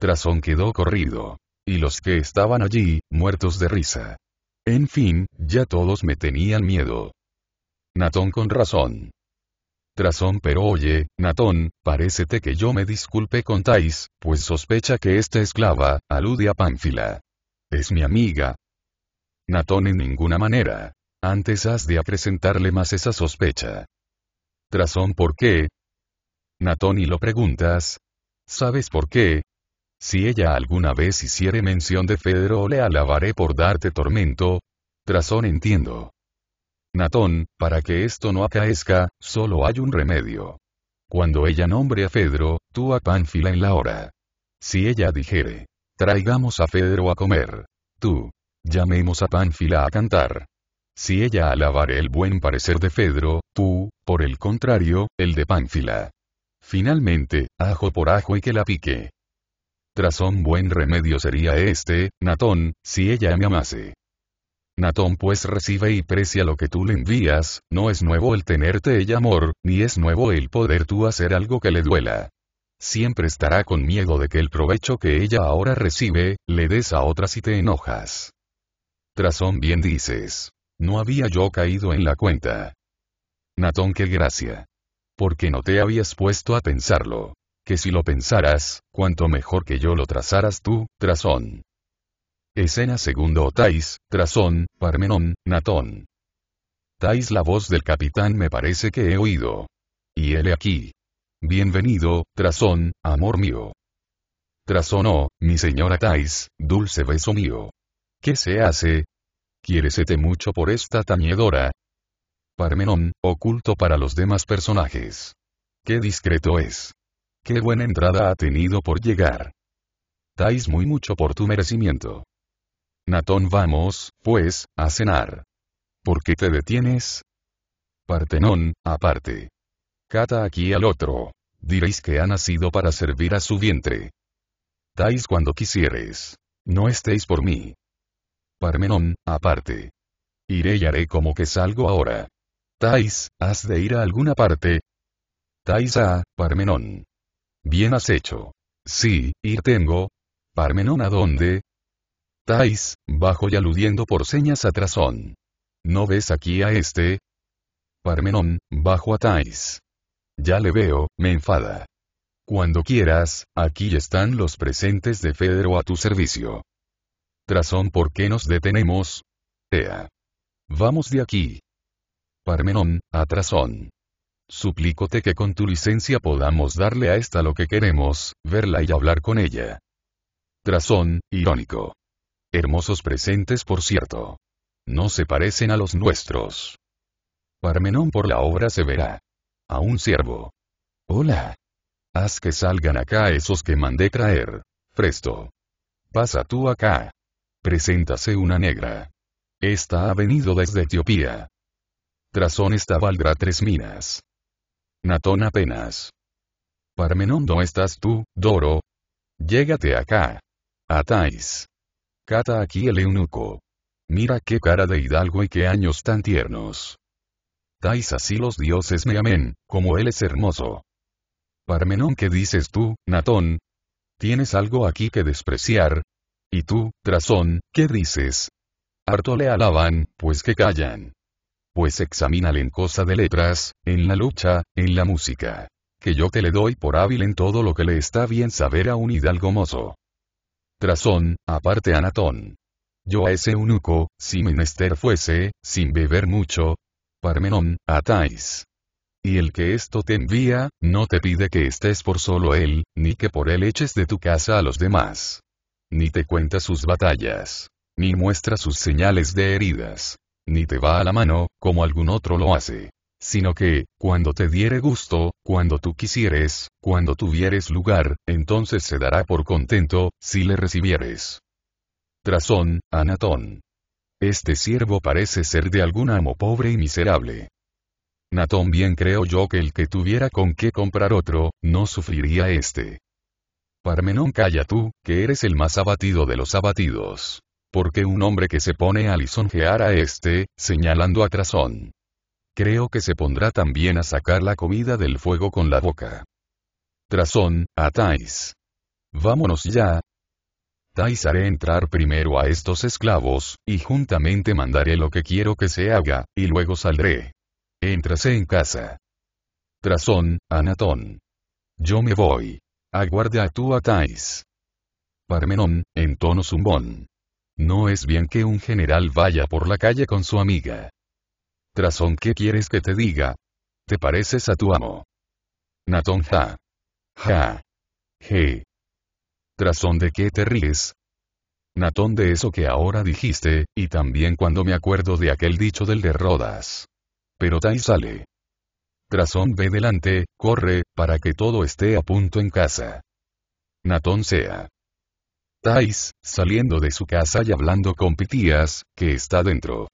Trasón quedó corrido. Y los que estaban allí, muertos de risa. En fin, ya todos me tenían miedo. Natón con razón. Trazón pero oye, Natón, parécete que yo me disculpe con pues sospecha que esta esclava, alude a Pánfila. Es mi amiga. Natón en ninguna manera. Antes has de acrecentarle más esa sospecha. —¿Trazón por qué? Natón y lo preguntas. ¿Sabes por qué? Si ella alguna vez hiciere mención de Fedro le alabaré por darte tormento. Trazón entiendo. Natón, para que esto no acaezca, solo hay un remedio. Cuando ella nombre a Fedro, tú a Pánfila en la hora. Si ella dijere, Traigamos a Fedro a comer. Tú. Llamemos a Pánfila a cantar. Si ella alabare el buen parecer de Fedro, tú, por el contrario, el de Pánfila. Finalmente, ajo por ajo y que la pique. Tras un buen remedio sería este, Natón, si ella me amase. Natón pues recibe y precia lo que tú le envías, no es nuevo el tenerte ella amor, ni es nuevo el poder tú hacer algo que le duela siempre estará con miedo de que el provecho que ella ahora recibe, le des a otras y te enojas. Trasón bien dices. No había yo caído en la cuenta. Natón qué gracia. Porque no te habías puesto a pensarlo. Que si lo pensaras, cuanto mejor que yo lo trazaras tú, Trasón. Escena segundo Tais, Trasón, Parmenón, Natón. Tais la voz del capitán me parece que he oído. Y él aquí, Bienvenido, Trazón, amor mío. Trazón oh, mi señora Tais, dulce beso mío. ¿Qué se hace? Quieresete mucho por esta tañedora. Parmenón, oculto para los demás personajes. Qué discreto es. Qué buena entrada ha tenido por llegar. Tais muy mucho por tu merecimiento. Natón vamos, pues, a cenar. ¿Por qué te detienes? Partenón, aparte. Cata aquí al otro. Diréis que ha nacido para servir a su vientre. Tais cuando quisieres. No estéis por mí. Parmenón, aparte. Iré y haré como que salgo ahora. Tais, has de ir a alguna parte. Tais a, Parmenón. Bien has hecho. Sí, ir tengo. Parmenón a dónde? Tais, bajo y aludiendo por señas a Trazón. ¿No ves aquí a este? Parmenón, bajo a Tais. Ya le veo, me enfada. Cuando quieras, aquí están los presentes de Federo a tu servicio. Trazón por qué nos detenemos. Ea. Vamos de aquí. Parmenón, a Trazón. Suplícote que con tu licencia podamos darle a esta lo que queremos, verla y hablar con ella. Trazón, irónico. Hermosos presentes por cierto. No se parecen a los nuestros. Parmenón por la obra se verá a un siervo. Hola. Haz que salgan acá esos que mandé traer. Presto. Pasa tú acá. Preséntase una negra. Esta ha venido desde Etiopía. Trasón esta valdrá tres minas. Natón apenas. Parmenondo estás tú, Doro. Llégate acá. Atáis. Cata aquí el eunuco. Mira qué cara de hidalgo y qué años tan tiernos dais así los dioses me amén, como él es hermoso. Parmenón, ¿qué dices tú, Natón? ¿Tienes algo aquí que despreciar? ¿Y tú, Trasón, qué dices? Harto le alaban, pues que callan. Pues examínale en cosa de letras, en la lucha, en la música. Que yo te le doy por hábil en todo lo que le está bien saber a un hidalgo mozo. Trasón, aparte a Natón. Yo a ese eunuco, si menester fuese, sin beber mucho, Parmenón, Atais. Y el que esto te envía, no te pide que estés por solo él, ni que por él eches de tu casa a los demás. Ni te cuenta sus batallas. Ni muestra sus señales de heridas. Ni te va a la mano, como algún otro lo hace. Sino que, cuando te diere gusto, cuando tú quisieres, cuando tuvieres lugar, entonces se dará por contento, si le recibieres. Trazón, Anatón. Este siervo parece ser de algún amo pobre y miserable. Natón bien creo yo que el que tuviera con qué comprar otro, no sufriría este. Parmenón calla tú, que eres el más abatido de los abatidos. Porque un hombre que se pone a lisonjear a este, señalando a Trasón. Creo que se pondrá también a sacar la comida del fuego con la boca. Trasón, Atáis. Vámonos ya, Tais haré entrar primero a estos esclavos, y juntamente mandaré lo que quiero que se haga, y luego saldré. Entrase en casa. Trazón, Anatón. Yo me voy. Aguarda a tú a Tais. Parmenón, en tono zumbón. No es bien que un general vaya por la calle con su amiga. Trazón, ¿qué quieres que te diga? Te pareces a tu amo. Natón, ja. Ja. Je. Trasón de qué te ríes? Natón de eso que ahora dijiste, y también cuando me acuerdo de aquel dicho del de Rodas. Pero Tai sale. Trazón ve delante, corre, para que todo esté a punto en casa. Natón sea. Tais, saliendo de su casa y hablando con Pitías, que está dentro.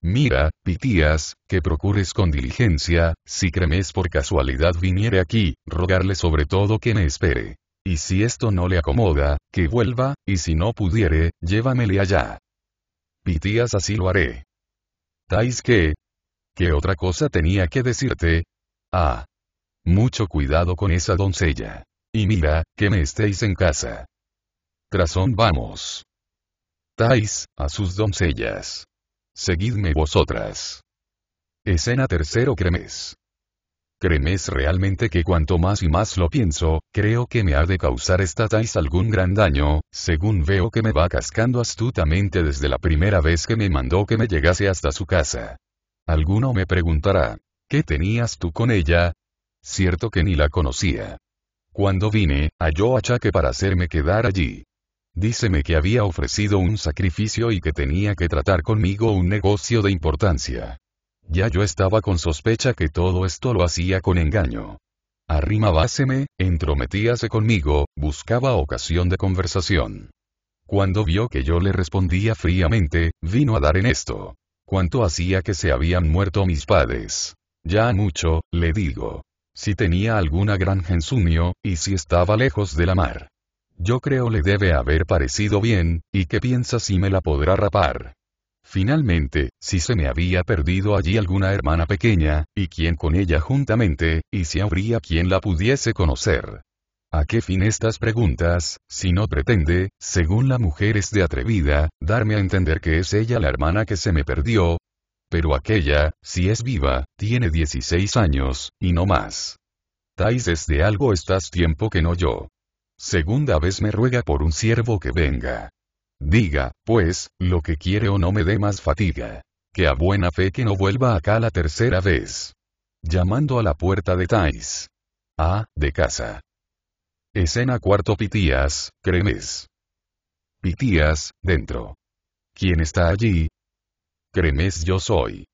Mira, Pitías, que procures con diligencia, si Cremes por casualidad viniere aquí, rogarle sobre todo que me espere y si esto no le acomoda, que vuelva, y si no pudiere, llévamele allá. Pitías así lo haré. Tais qué? ¿Qué otra cosa tenía que decirte? Ah. Mucho cuidado con esa doncella. Y mira, que me estéis en casa. Trazón vamos. Tais, a sus doncellas. Seguidme vosotras. Escena tercero cremes. Cremes realmente que cuanto más y más lo pienso, creo que me ha de causar esta Thais algún gran daño, según veo que me va cascando astutamente desde la primera vez que me mandó que me llegase hasta su casa. Alguno me preguntará, ¿qué tenías tú con ella? Cierto que ni la conocía. Cuando vine, halló achaque para hacerme quedar allí. Díceme que había ofrecido un sacrificio y que tenía que tratar conmigo un negocio de importancia. Ya yo estaba con sospecha que todo esto lo hacía con engaño. Arrimabáseme, entrometíase conmigo, buscaba ocasión de conversación. Cuando vio que yo le respondía fríamente, vino a dar en esto. ¿Cuánto hacía que se habían muerto mis padres? Ya mucho, le digo. Si tenía alguna gran en y si estaba lejos de la mar. Yo creo le debe haber parecido bien, y que piensa si me la podrá rapar. Finalmente, si se me había perdido allí alguna hermana pequeña, y quién con ella juntamente, y si habría quien la pudiese conocer. ¿A qué fin estas preguntas, si no pretende, según la mujer es de atrevida, darme a entender que es ella la hermana que se me perdió? Pero aquella, si es viva, tiene 16 años, y no más. Tais desde algo estás tiempo que no yo. Segunda vez me ruega por un siervo que venga. Diga, pues, lo que quiere o no me dé más fatiga. Que a buena fe que no vuelva acá la tercera vez. Llamando a la puerta de Thais. Ah, de casa. Escena cuarto Pitías, Cremes. Pitías, dentro. ¿Quién está allí? Cremes yo soy.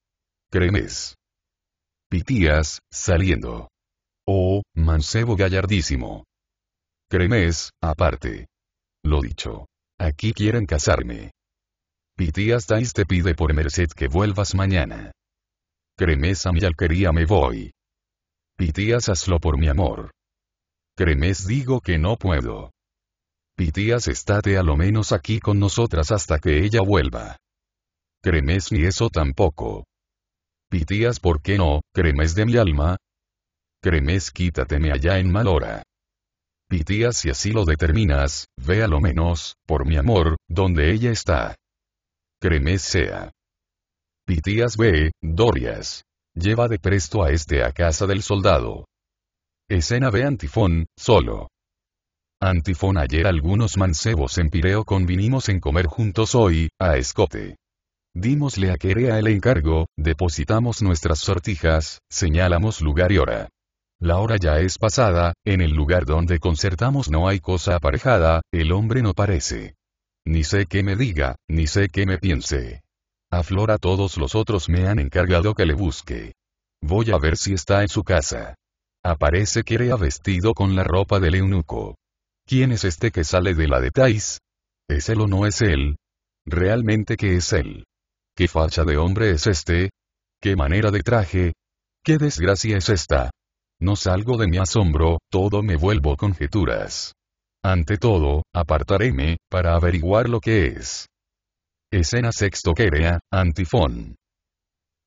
Cremes. Pitías, saliendo. Oh, mancebo gallardísimo. Cremes, aparte. Lo dicho. Aquí quieren casarme. Pitías Tais te pide por merced que vuelvas mañana. Cremes a mi alquería me voy. Pitías hazlo por mi amor. Cremes digo que no puedo. Pitías estate a lo menos aquí con nosotras hasta que ella vuelva. Cremes ni eso tampoco. Pitías ¿por qué no, cremes de mi alma? Cremes quítateme allá en mal hora. Pitías si así lo determinas, ve a lo menos, por mi amor, donde ella está. Cremes sea. Pitías ve, Dorias. Lleva de presto a este a casa del soldado. Escena ve Antifón, solo. Antifón ayer algunos mancebos en Pireo convinimos en comer juntos hoy, a escote. Dímosle a Querea el encargo, depositamos nuestras sortijas, señalamos lugar y hora. La hora ya es pasada, en el lugar donde concertamos no hay cosa aparejada, el hombre no parece. Ni sé qué me diga, ni sé qué me piense. A Flora todos los otros me han encargado que le busque. Voy a ver si está en su casa. Aparece Kerea vestido con la ropa del eunuco. ¿Quién es este que sale de la de Thais? ¿Es él o no es él? ¿Realmente qué es él? ¿Qué facha de hombre es este? ¿Qué manera de traje? ¿Qué desgracia es esta? No salgo de mi asombro, todo me vuelvo conjeturas. Ante todo, apartaréme, para averiguar lo que es. Escena sexto Querea, Antifón.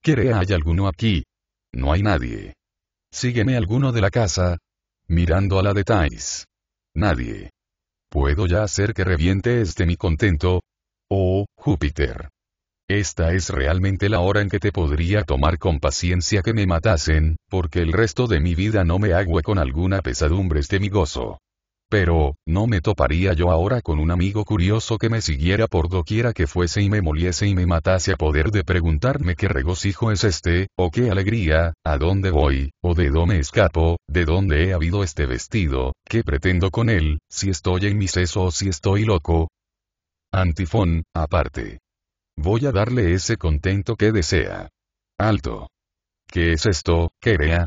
Querea hay alguno aquí. No hay nadie. Sígueme alguno de la casa. Mirando a la de Thais. Nadie. ¿Puedo ya hacer que reviente este mi contento? Oh, Júpiter. Esta es realmente la hora en que te podría tomar con paciencia que me matasen, porque el resto de mi vida no me hago con alguna pesadumbre este mi gozo. Pero, ¿no me toparía yo ahora con un amigo curioso que me siguiera por doquiera que fuese y me moliese y me matase a poder de preguntarme qué regocijo es este, o qué alegría, a dónde voy, o de dónde escapo, de dónde he habido este vestido, qué pretendo con él, si estoy en mi seso o si estoy loco? Antifón, aparte. Voy a darle ese contento que desea. Alto. ¿Qué es esto, Kerea?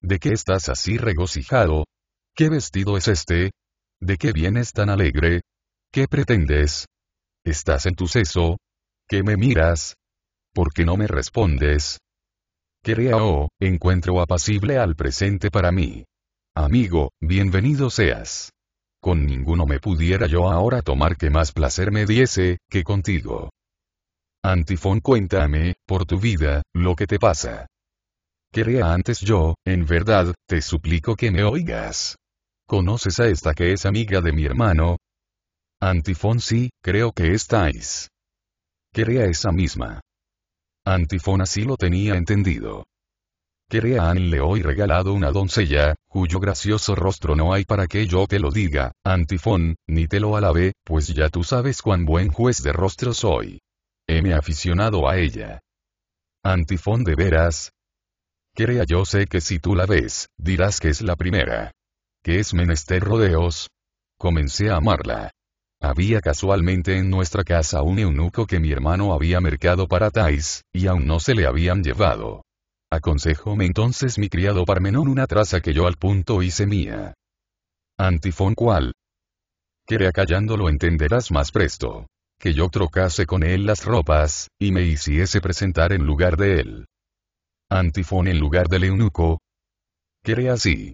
¿De qué estás así regocijado? ¿Qué vestido es este? ¿De qué vienes tan alegre? ¿Qué pretendes? ¿Estás en tu seso? ¿Qué me miras? ¿Por qué no me respondes? Kerea oh, encuentro apacible al presente para mí. Amigo, bienvenido seas. Con ninguno me pudiera yo ahora tomar que más placer me diese, que contigo. Antifón cuéntame, por tu vida, lo que te pasa. Quería antes yo, en verdad, te suplico que me oigas. ¿Conoces a esta que es amiga de mi hermano? Antifón sí, creo que estáis. Quería esa misma. Antifón así lo tenía entendido. han le hoy regalado una doncella, cuyo gracioso rostro no hay para que yo te lo diga, Antifón, ni te lo alabe, pues ya tú sabes cuán buen juez de rostro soy me aficionado a ella. Antifón de veras. Crea yo sé que si tú la ves, dirás que es la primera. Que es menester rodeos. Comencé a amarla. Había casualmente en nuestra casa un eunuco que mi hermano había mercado para Thais, y aún no se le habían llevado. Aconsejóme entonces mi criado Parmenón una traza que yo al punto hice mía. Antifón cual. crea callándolo entenderás más presto que yo trocase con él las ropas, y me hiciese presentar en lugar de él. Antifón en lugar del eunuco. Quiere así?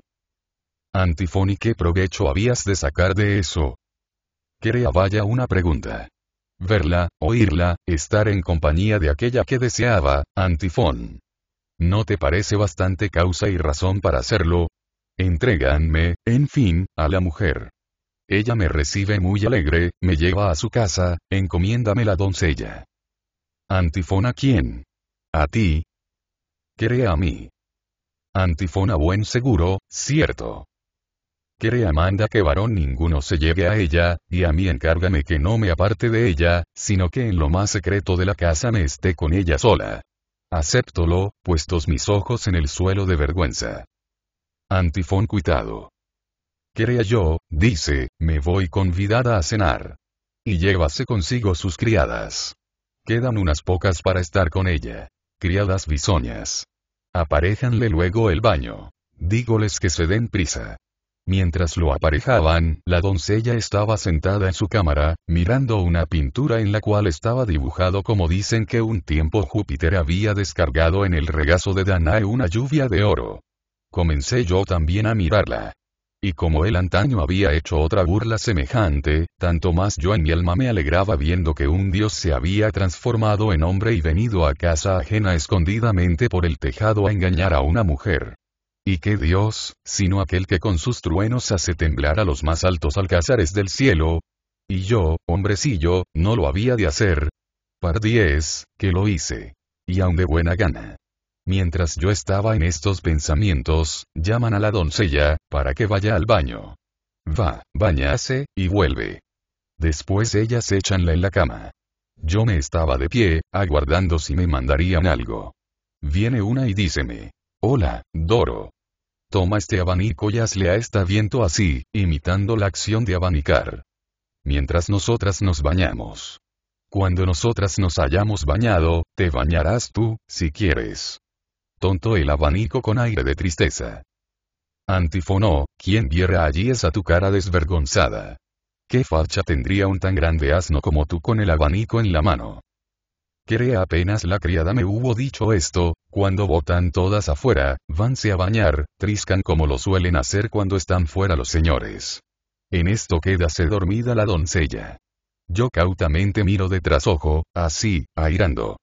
Antifón y qué provecho habías de sacar de eso. Quería ah, vaya una pregunta. Verla, oírla, estar en compañía de aquella que deseaba, Antifón. ¿No te parece bastante causa y razón para hacerlo? Entréganme, en fin, a la mujer. Ella me recibe muy alegre, me lleva a su casa, encomiéndame la doncella. a quién? A ti. Cree a mí. a buen seguro, cierto. quiere Amanda que varón ninguno se llegue a ella, y a mí encárgame que no me aparte de ella, sino que en lo más secreto de la casa me esté con ella sola. Acéptolo, puestos mis ojos en el suelo de vergüenza. Antifón cuidado quería yo, dice, me voy convidada a cenar. Y llévase consigo sus criadas. Quedan unas pocas para estar con ella. Criadas bisoñas. Aparejanle luego el baño. Dígoles que se den prisa. Mientras lo aparejaban, la doncella estaba sentada en su cámara, mirando una pintura en la cual estaba dibujado como dicen que un tiempo Júpiter había descargado en el regazo de Danae una lluvia de oro. Comencé yo también a mirarla. Y como él antaño había hecho otra burla semejante, tanto más yo en mi alma me alegraba viendo que un dios se había transformado en hombre y venido a casa ajena escondidamente por el tejado a engañar a una mujer. ¿Y qué dios, sino aquel que con sus truenos hace temblar a los más altos alcázares del cielo? Y yo, hombrecillo, no lo había de hacer. Par diez, que lo hice. Y aun de buena gana. Mientras yo estaba en estos pensamientos, llaman a la doncella, para que vaya al baño. Va, bañase, y vuelve. Después ellas échanla en la cama. Yo me estaba de pie, aguardando si me mandarían algo. Viene una y díceme. Hola, Doro. Toma este abanico y hazle a esta viento así, imitando la acción de abanicar. Mientras nosotras nos bañamos. Cuando nosotras nos hayamos bañado, te bañarás tú, si quieres tonto el abanico con aire de tristeza. Antifonó, quien viera allí esa tu cara desvergonzada. ¿Qué facha tendría un tan grande asno como tú con el abanico en la mano? cree apenas la criada me hubo dicho esto, cuando botan todas afuera, vanse a bañar, triscan como lo suelen hacer cuando están fuera los señores. En esto quédase dormida la doncella. Yo cautamente miro de ojo así, airando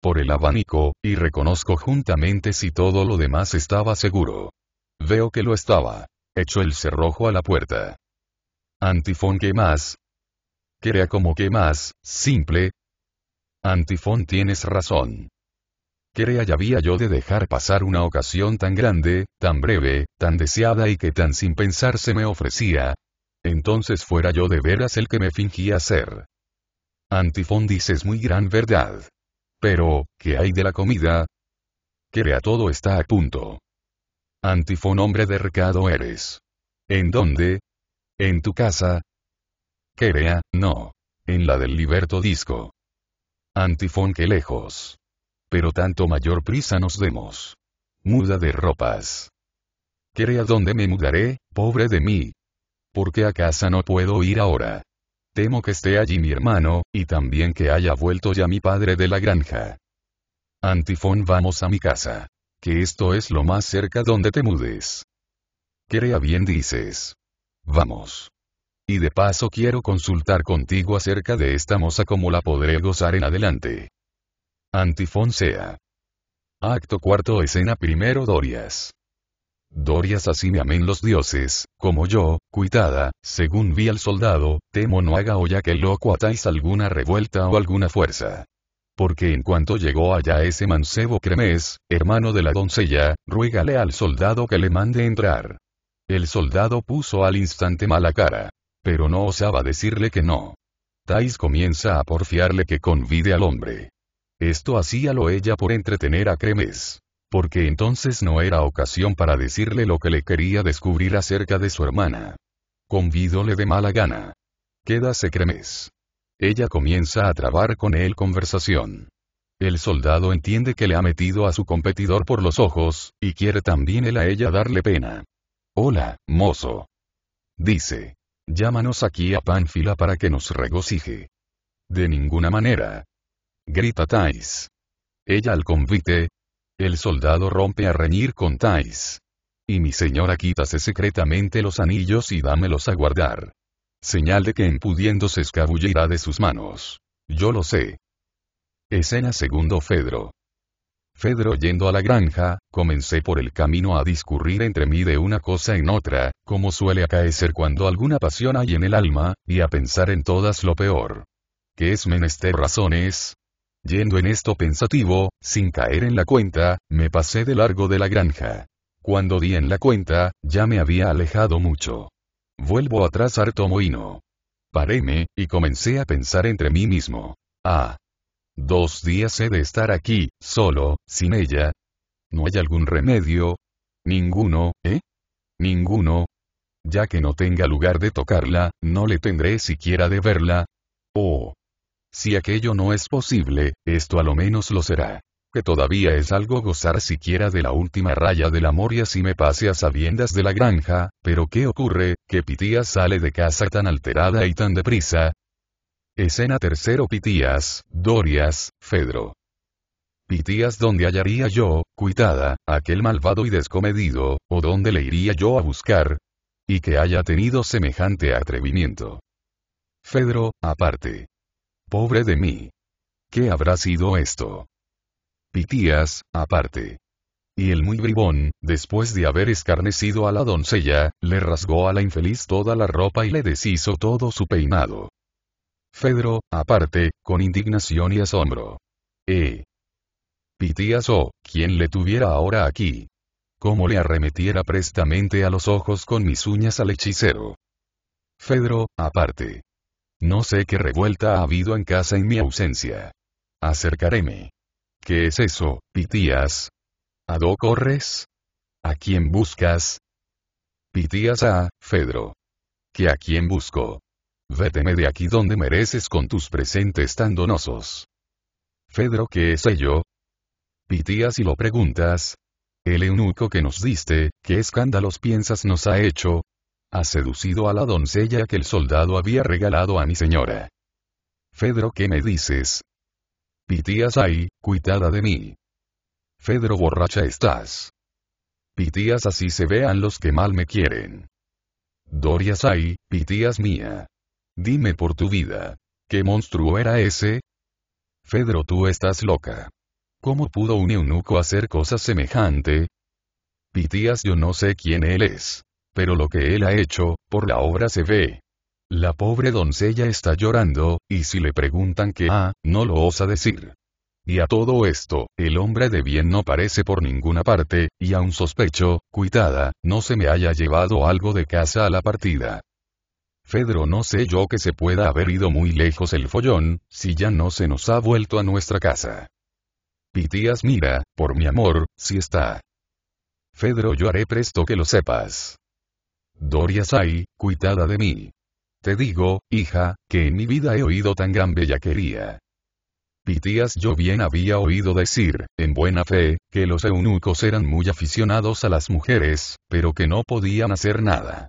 por el abanico, y reconozco juntamente si todo lo demás estaba seguro. Veo que lo estaba. Echo el cerrojo a la puerta. Antifón ¿qué más? «¿Crea como qué más, simple. Antifón tienes razón. Crea ya había yo de dejar pasar una ocasión tan grande, tan breve, tan deseada y que tan sin pensar se me ofrecía. Entonces fuera yo de veras el que me fingía ser. Antifón dices muy gran verdad. Pero, ¿qué hay de la comida? «Querea todo está a punto. Antifón hombre de recado eres. ¿En dónde? ¿En tu casa? «Querea, no. En la del liberto disco. Antifón qué lejos. Pero tanto mayor prisa nos demos. Muda de ropas. «Querea dónde me mudaré, pobre de mí? Porque a casa no puedo ir ahora. Temo que esté allí mi hermano, y también que haya vuelto ya mi padre de la granja. Antifón, vamos a mi casa. Que esto es lo más cerca donde te mudes. Crea bien dices. Vamos. Y de paso quiero consultar contigo acerca de esta moza cómo la podré gozar en adelante. Antifón sea. Acto cuarto escena primero Dorias. Dorias así me amen los dioses, como yo, cuitada, según vi al soldado, temo no haga hoy que loco atáis alguna revuelta o alguna fuerza porque en cuanto llegó allá ese mancebo Cremés, hermano de la doncella, ruégale al soldado que le mande entrar. El soldado puso al instante mala cara. Pero no osaba decirle que no. Tais comienza a porfiarle que convide al hombre. Esto hacía lo ella por entretener a Cremés porque entonces no era ocasión para decirle lo que le quería descubrir acerca de su hermana. Convídole de mala gana. Quédase cremes. Ella comienza a trabar con él conversación. El soldado entiende que le ha metido a su competidor por los ojos, y quiere también él a ella darle pena. Hola, mozo. Dice. Llámanos aquí a Panfila para que nos regocije. De ninguna manera. Grita Thais. Ella al convite, el soldado rompe a reñir con Tais. Y mi señora quítase secretamente los anillos y dámelos a guardar. Señal de que en pudiendo se escabullirá de sus manos. Yo lo sé. Escena segundo Fedro. Fedro yendo a la granja, comencé por el camino a discurrir entre mí de una cosa en otra, como suele acaecer cuando alguna pasión hay en el alma, y a pensar en todas lo peor. Que es menester razones, Yendo en esto pensativo, sin caer en la cuenta, me pasé de largo de la granja. Cuando di en la cuenta, ya me había alejado mucho. Vuelvo atrás harto mohino. Paréme, y comencé a pensar entre mí mismo. Ah. Dos días he de estar aquí, solo, sin ella. ¿No hay algún remedio? Ninguno, ¿eh? Ninguno. Ya que no tenga lugar de tocarla, no le tendré siquiera de verla. Oh, si aquello no es posible, esto a lo menos lo será. Que todavía es algo gozar siquiera de la última raya de la moria si me pase a sabiendas de la granja, pero ¿qué ocurre? Que Pitías sale de casa tan alterada y tan deprisa. Escena tercero Pitías, Dorias, Fedro. Pitías ¿dónde hallaría yo, cuitada, aquel malvado y descomedido, o dónde le iría yo a buscar. Y que haya tenido semejante atrevimiento. Fedro, aparte. Pobre de mí. ¿Qué habrá sido esto? Pitías, aparte. Y el muy bribón, después de haber escarnecido a la doncella, le rasgó a la infeliz toda la ropa y le deshizo todo su peinado. Fedro, aparte, con indignación y asombro. Eh. Pitías oh, quien le tuviera ahora aquí. Como le arremetiera prestamente a los ojos con mis uñas al hechicero. Fedro, aparte. No sé qué revuelta ha habido en casa en mi ausencia. Acercaréme. ¿Qué es eso, Pitías? ¿A dónde corres? ¿A quién buscas? Pitías a, Fedro. ¿Qué a quién busco? Véteme de aquí donde mereces con tus presentes tan donosos. Fedro, ¿qué es ello? Pitías y lo preguntas. El eunuco que nos diste, ¿qué escándalos piensas nos ha hecho? Ha seducido a la doncella que el soldado había regalado a mi señora. Fedro, ¿qué me dices? Pitías ahí, cuitada de mí. Fedro, borracha estás. Pitías así se vean los que mal me quieren. Dorias ahí, pitías mía. Dime por tu vida. ¿Qué monstruo era ese? Fedro, tú estás loca. ¿Cómo pudo un eunuco hacer cosa semejante? Pitías, yo no sé quién él es pero lo que él ha hecho, por la obra se ve. La pobre doncella está llorando, y si le preguntan qué ha, no lo osa decir. Y a todo esto, el hombre de bien no parece por ninguna parte, y un sospecho, cuitada, no se me haya llevado algo de casa a la partida. Fedro no sé yo que se pueda haber ido muy lejos el follón, si ya no se nos ha vuelto a nuestra casa. Pitías mira, por mi amor, si está. Fedro yo haré presto que lo sepas. «Dorias hay, cuitada de mí. Te digo, hija, que en mi vida he oído tan gran bellaquería. Pitías yo bien había oído decir, en buena fe, que los eunucos eran muy aficionados a las mujeres, pero que no podían hacer nada.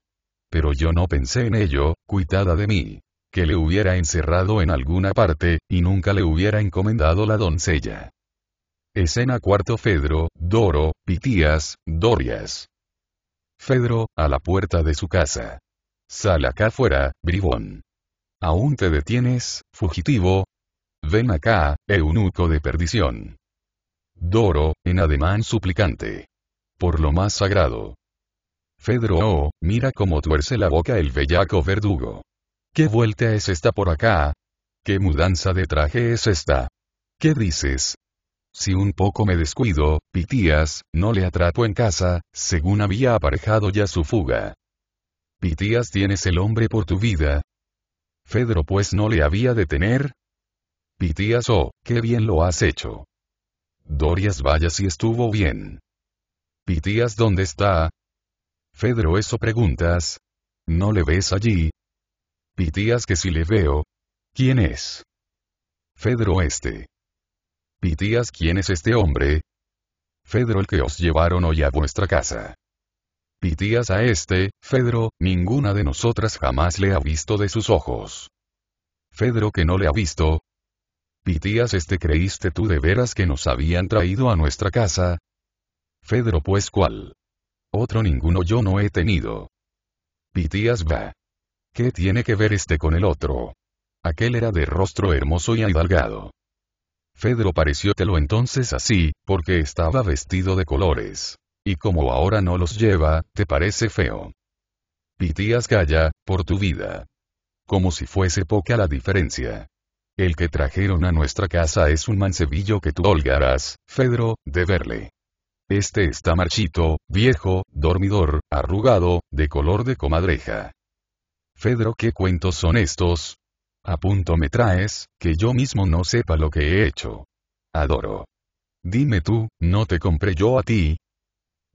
Pero yo no pensé en ello, cuitada de mí. Que le hubiera encerrado en alguna parte, y nunca le hubiera encomendado la doncella. Escena cuarto Fedro, Doro, Pitías, Dorias. Fedro, a la puerta de su casa. Sal acá fuera, bribón. ¿Aún te detienes, fugitivo? Ven acá, eunuco de perdición. Doro, en ademán suplicante. Por lo más sagrado. Fedro, oh, mira cómo tuerce la boca el bellaco verdugo. ¿Qué vuelta es esta por acá? ¿Qué mudanza de traje es esta? ¿Qué dices, si un poco me descuido, Pitías, no le atrapo en casa, según había aparejado ya su fuga. Pitías tienes el hombre por tu vida. Fedro pues no le había de tener. Pitías oh, qué bien lo has hecho. Dorias vaya si estuvo bien. Pitías dónde está. Fedro eso preguntas. ¿No le ves allí? Pitías que si le veo. ¿Quién es? Fedro este. Pitías, ¿quién es este hombre? Fedro el que os llevaron hoy a vuestra casa. Pitías a este, Fedro, ninguna de nosotras jamás le ha visto de sus ojos. Fedro que no le ha visto. Pitías este creíste tú de veras que nos habían traído a nuestra casa. Fedro pues cuál. Otro ninguno yo no he tenido. Pitías va. ¿Qué tiene que ver este con el otro? Aquel era de rostro hermoso y hidalgado. Fedro pareciótelo entonces así, porque estaba vestido de colores. Y como ahora no los lleva, te parece feo. Pitías calla, por tu vida. Como si fuese poca la diferencia. El que trajeron a nuestra casa es un mancebillo que tú holgarás, Fedro, de verle. Este está marchito, viejo, dormidor, arrugado, de color de comadreja. Fedro, ¿qué cuentos son estos? A punto me traes, que yo mismo no sepa lo que he hecho. Adoro. Dime tú, ¿no te compré yo a ti?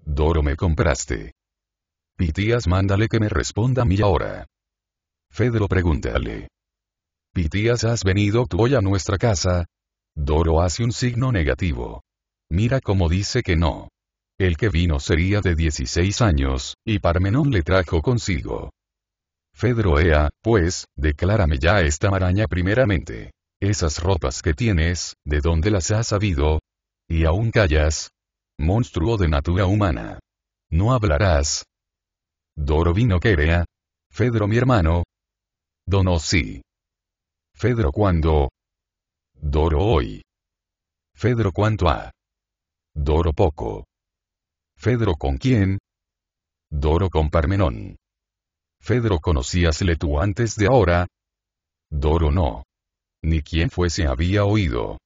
Doro me compraste. Pitías mándale que me responda a mí ahora. Fedro pregúntale. Pitías has venido tú hoy a nuestra casa. Doro hace un signo negativo. Mira cómo dice que no. El que vino sería de 16 años, y Parmenón le trajo consigo. Fedro Ea, pues, declárame ya esta maraña primeramente. Esas ropas que tienes, ¿de dónde las has sabido? Y aún callas. Monstruo de natura humana. No hablarás. «¿Doro que Querea. Fedro mi hermano. Dono sí. Fedro cuando. Doro hoy. Fedro cuánto ha. Doro poco. Fedro con quién? Doro con Parmenón. Fedro conocíasle tú antes de ahora? Doro no. Ni quien fuese había oído.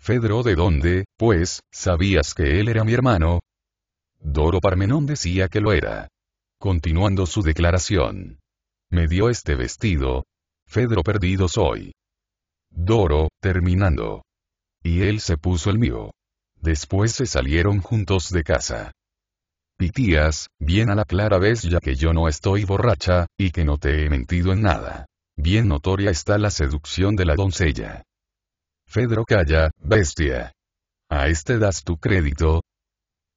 Fedro de dónde, pues, sabías que él era mi hermano? Doro Parmenón decía que lo era. Continuando su declaración. Me dio este vestido. Fedro perdido soy. Doro, terminando. Y él se puso el mío. Después se salieron juntos de casa. Pitías, bien a la clara vez ya que yo no estoy borracha, y que no te he mentido en nada. Bien notoria está la seducción de la doncella. Fedro calla, bestia. ¿A este das tu crédito?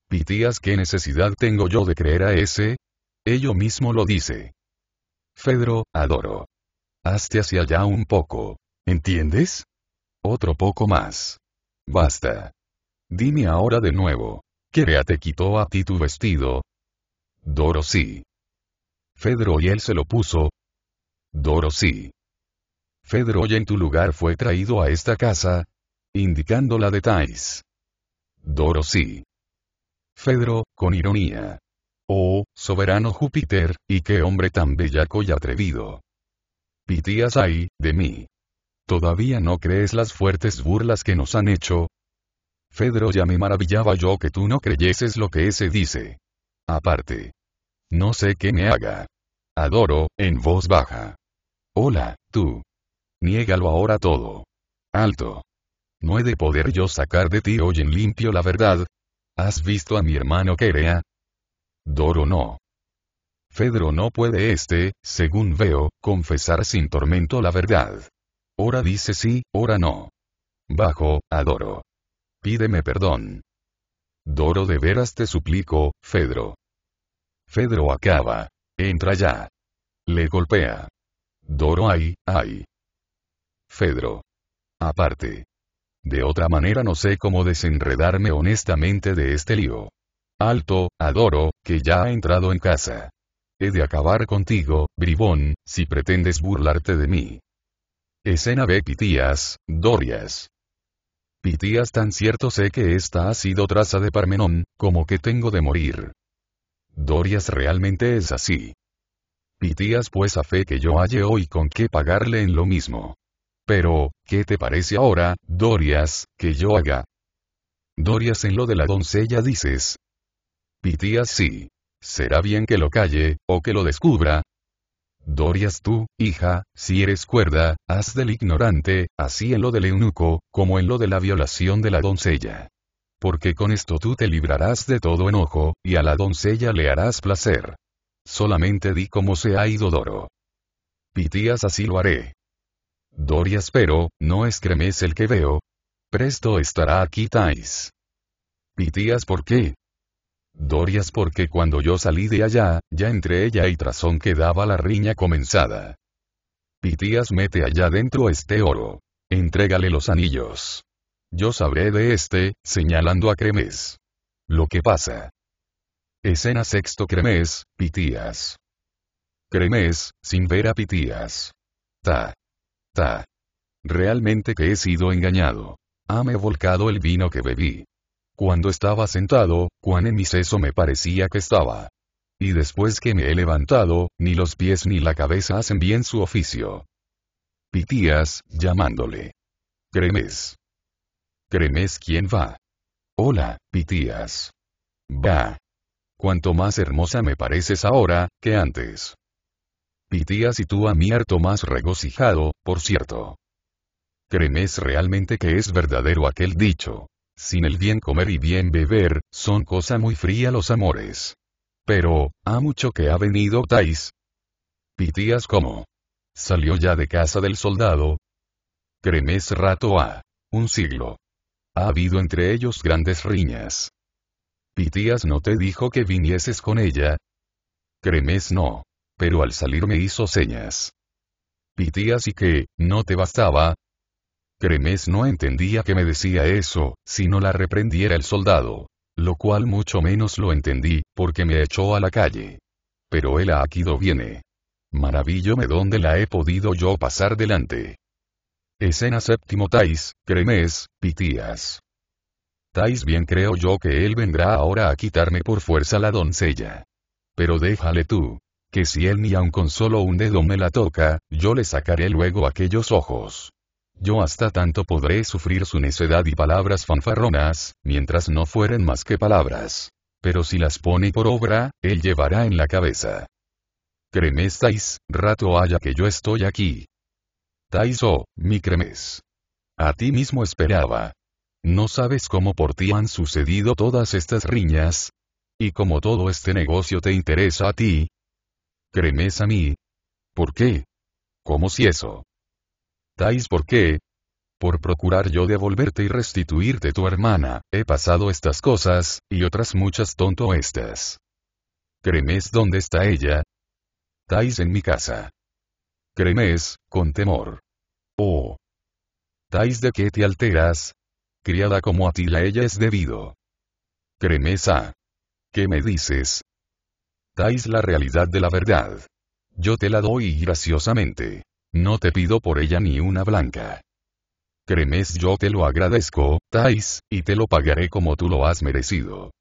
Pitías, ¿qué necesidad tengo yo de creer a ese? Ello mismo lo dice. Fedro, adoro. Hazte hacia allá un poco. ¿Entiendes? Otro poco más. Basta. Dime ahora de nuevo. Kerea te quitó a ti tu vestido. Doro sí. Fedro y él se lo puso. Doro sí. Fedro y en tu lugar fue traído a esta casa. Indicando la de Thais. Doro sí. Fedro, con ironía. Oh, soberano Júpiter, y qué hombre tan bellaco y atrevido. Pitías ahí, de mí. ¿Todavía no crees las fuertes burlas que nos han hecho? Fedro ya me maravillaba yo que tú no creyeses lo que ese dice. Aparte. No sé qué me haga. Adoro, en voz baja. Hola, tú. Niégalo ahora todo. Alto. No he de poder yo sacar de ti hoy en limpio la verdad. ¿Has visto a mi hermano Kerea? Doro no. Fedro no puede este, según veo, confesar sin tormento la verdad. Ora dice sí, ora no. Bajo, adoro pídeme perdón. Doro de veras te suplico, Fedro. Fedro acaba. Entra ya. Le golpea. Doro ay, ay. Fedro. Aparte. De otra manera no sé cómo desenredarme honestamente de este lío. Alto, adoro, que ya ha entrado en casa. He de acabar contigo, bribón, si pretendes burlarte de mí. Escena B. Pitías, Dorias. Pitías tan cierto sé que esta ha sido traza de Parmenón, como que tengo de morir. Dorias realmente es así. Pitías pues a fe que yo halle hoy con qué pagarle en lo mismo. Pero, ¿qué te parece ahora, Dorias, que yo haga? Dorias en lo de la doncella dices. Pitías sí. Será bien que lo calle, o que lo descubra, Dorias tú, hija, si eres cuerda, haz del ignorante, así en lo del eunuco, como en lo de la violación de la doncella. Porque con esto tú te librarás de todo enojo, y a la doncella le harás placer. Solamente di cómo se ha ido Doro. Pitías así lo haré. Dorias pero, no escremes el que veo. Presto estará aquí Tais. Pitías ¿por qué? Dorias porque cuando yo salí de allá, ya entre ella y Trazón quedaba la riña comenzada. Pitías mete allá dentro este oro. Entrégale los anillos. Yo sabré de este, señalando a Cremés. Lo que pasa. Escena sexto Cremés, Pitías. Cremés, sin ver a Pitías. Ta. Ta. Realmente que he sido engañado. Hame volcado el vino que bebí. Cuando estaba sentado, cuán en mi seso me parecía que estaba. Y después que me he levantado, ni los pies ni la cabeza hacen bien su oficio. Pitías, llamándole. Cremes. Cremes quién va. Hola, Pitías. Va. Cuanto más hermosa me pareces ahora, que antes. Pitías y tú a mí harto más regocijado, por cierto. Cremes realmente que es verdadero aquel dicho. Sin el bien comer y bien beber, son cosa muy fría los amores. Pero, ¿ha mucho que ha venido Tais? Pitías cómo? ¿Salió ya de casa del soldado? Cremes rato a. Un siglo. Ha habido entre ellos grandes riñas. Pitías no te dijo que vinieses con ella. Cremes no. Pero al salir me hizo señas. Pitías y que, no te bastaba, Cremés no entendía que me decía eso, sino la reprendiera el soldado. Lo cual mucho menos lo entendí, porque me echó a la calle. Pero él aquí do viene. me dónde la he podido yo pasar delante. Escena séptimo Tais, Cremes, Pitías. Tais bien creo yo que él vendrá ahora a quitarme por fuerza la doncella. Pero déjale tú, que si él ni aun con solo un dedo me la toca, yo le sacaré luego aquellos ojos. Yo hasta tanto podré sufrir su necedad y palabras fanfarronas, mientras no fueren más que palabras. Pero si las pone por obra, él llevará en la cabeza. Tais, rato haya que yo estoy aquí. Taiso, oh, mi cremes. A ti mismo esperaba. ¿No sabes cómo por ti han sucedido todas estas riñas? ¿Y cómo todo este negocio te interesa a ti? Cremes a mí. ¿Por qué? ¿Cómo si eso? «¿Tais por qué? Por procurar yo devolverte y restituirte tu hermana, he pasado estas cosas, y otras muchas tonto estas. ¿Cremes dónde está ella? «Tais en mi casa. Cremes, con temor. Oh. «¿Tais de qué te alteras? Criada como a ti la ella es debido. Cremes a. ¿Qué me dices? «Tais la realidad de la verdad. Yo te la doy graciosamente. No te pido por ella ni una blanca. Cremes yo te lo agradezco, Tais, y te lo pagaré como tú lo has merecido.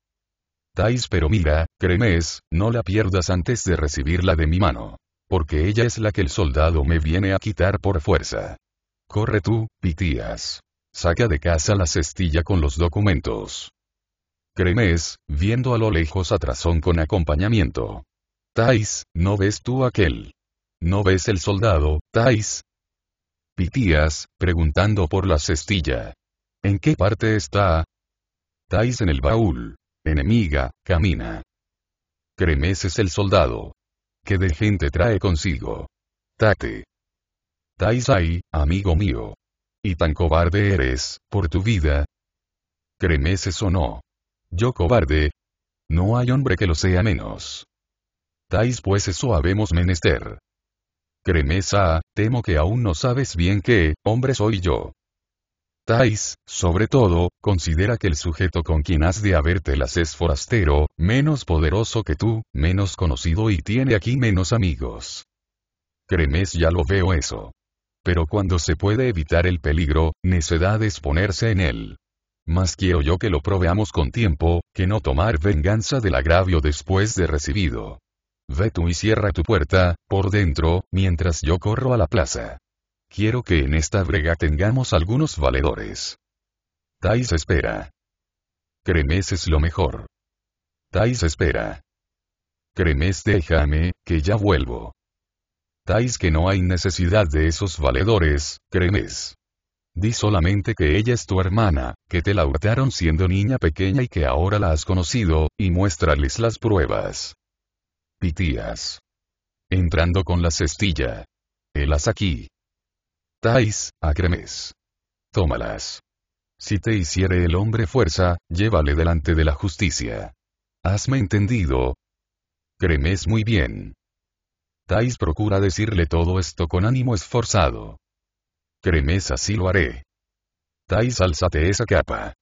Tais pero mira, Cremes, no la pierdas antes de recibirla de mi mano. Porque ella es la que el soldado me viene a quitar por fuerza. Corre tú, Pitías. Saca de casa la cestilla con los documentos. Cremes, viendo a lo lejos a Trazón con acompañamiento. Tais, ¿no ves tú aquel? ¿No ves el soldado, Tais? Pitías, preguntando por la cestilla. ¿En qué parte está? Tais en el baúl. Enemiga, camina. Cremeses el soldado. ¿Qué de gente trae consigo? Tate. Tais ahí, amigo mío. Y tan cobarde eres, por tu vida. Cremeses o no. Yo cobarde. No hay hombre que lo sea menos. Tais pues eso habemos menester. Cremesa, temo que aún no sabes bien qué, hombre soy yo. Tais, sobre todo, considera que el sujeto con quien has de habértelas es forastero, menos poderoso que tú, menos conocido y tiene aquí menos amigos. Cremes ya lo veo eso. Pero cuando se puede evitar el peligro, necedad es ponerse en él. Más quiero yo que lo proveamos con tiempo, que no tomar venganza del agravio después de recibido. Ve tú y cierra tu puerta, por dentro, mientras yo corro a la plaza. Quiero que en esta brega tengamos algunos valedores. Tais espera. Cremes es lo mejor. Tais espera. Cremes déjame, que ya vuelvo. Tais que no hay necesidad de esos valedores, Cremes. Di solamente que ella es tu hermana, que te la hurtaron siendo niña pequeña y que ahora la has conocido, y muéstrales las pruebas. Pitías. Entrando con la cestilla. Helas aquí. Tais, cremes Tómalas. Si te hiciere el hombre fuerza, llévale delante de la justicia. ¿Hasme entendido? Cremes muy bien. Tais procura decirle todo esto con ánimo esforzado. Cremes así lo haré. Tais alzate esa capa.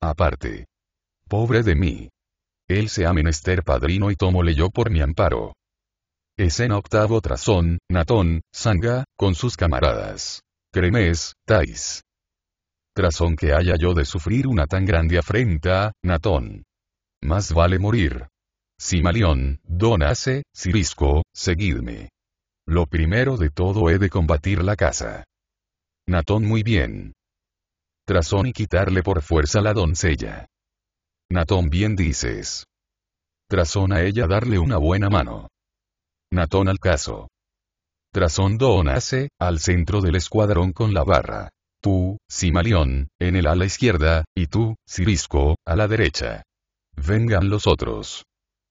Aparte. Pobre de mí. Él ha menester padrino y tomole yo por mi amparo. Escena octavo Trazón, Natón, Sanga, con sus camaradas. CREMÉS, Tais. Trazón que haya yo de sufrir una tan grande afrenta, Natón. Más vale morir. Simalión, Donace, Cirisco, seguidme. Lo primero de todo he de combatir la casa. Natón muy bien. Trazón y quitarle por fuerza la doncella. Natón bien dices. Trasón a ella darle una buena mano. Natón al caso. Trasón Don hace, al centro del escuadrón con la barra. Tú, Simalión, en el ala izquierda, y tú, Cirisco, a la derecha. Vengan los otros.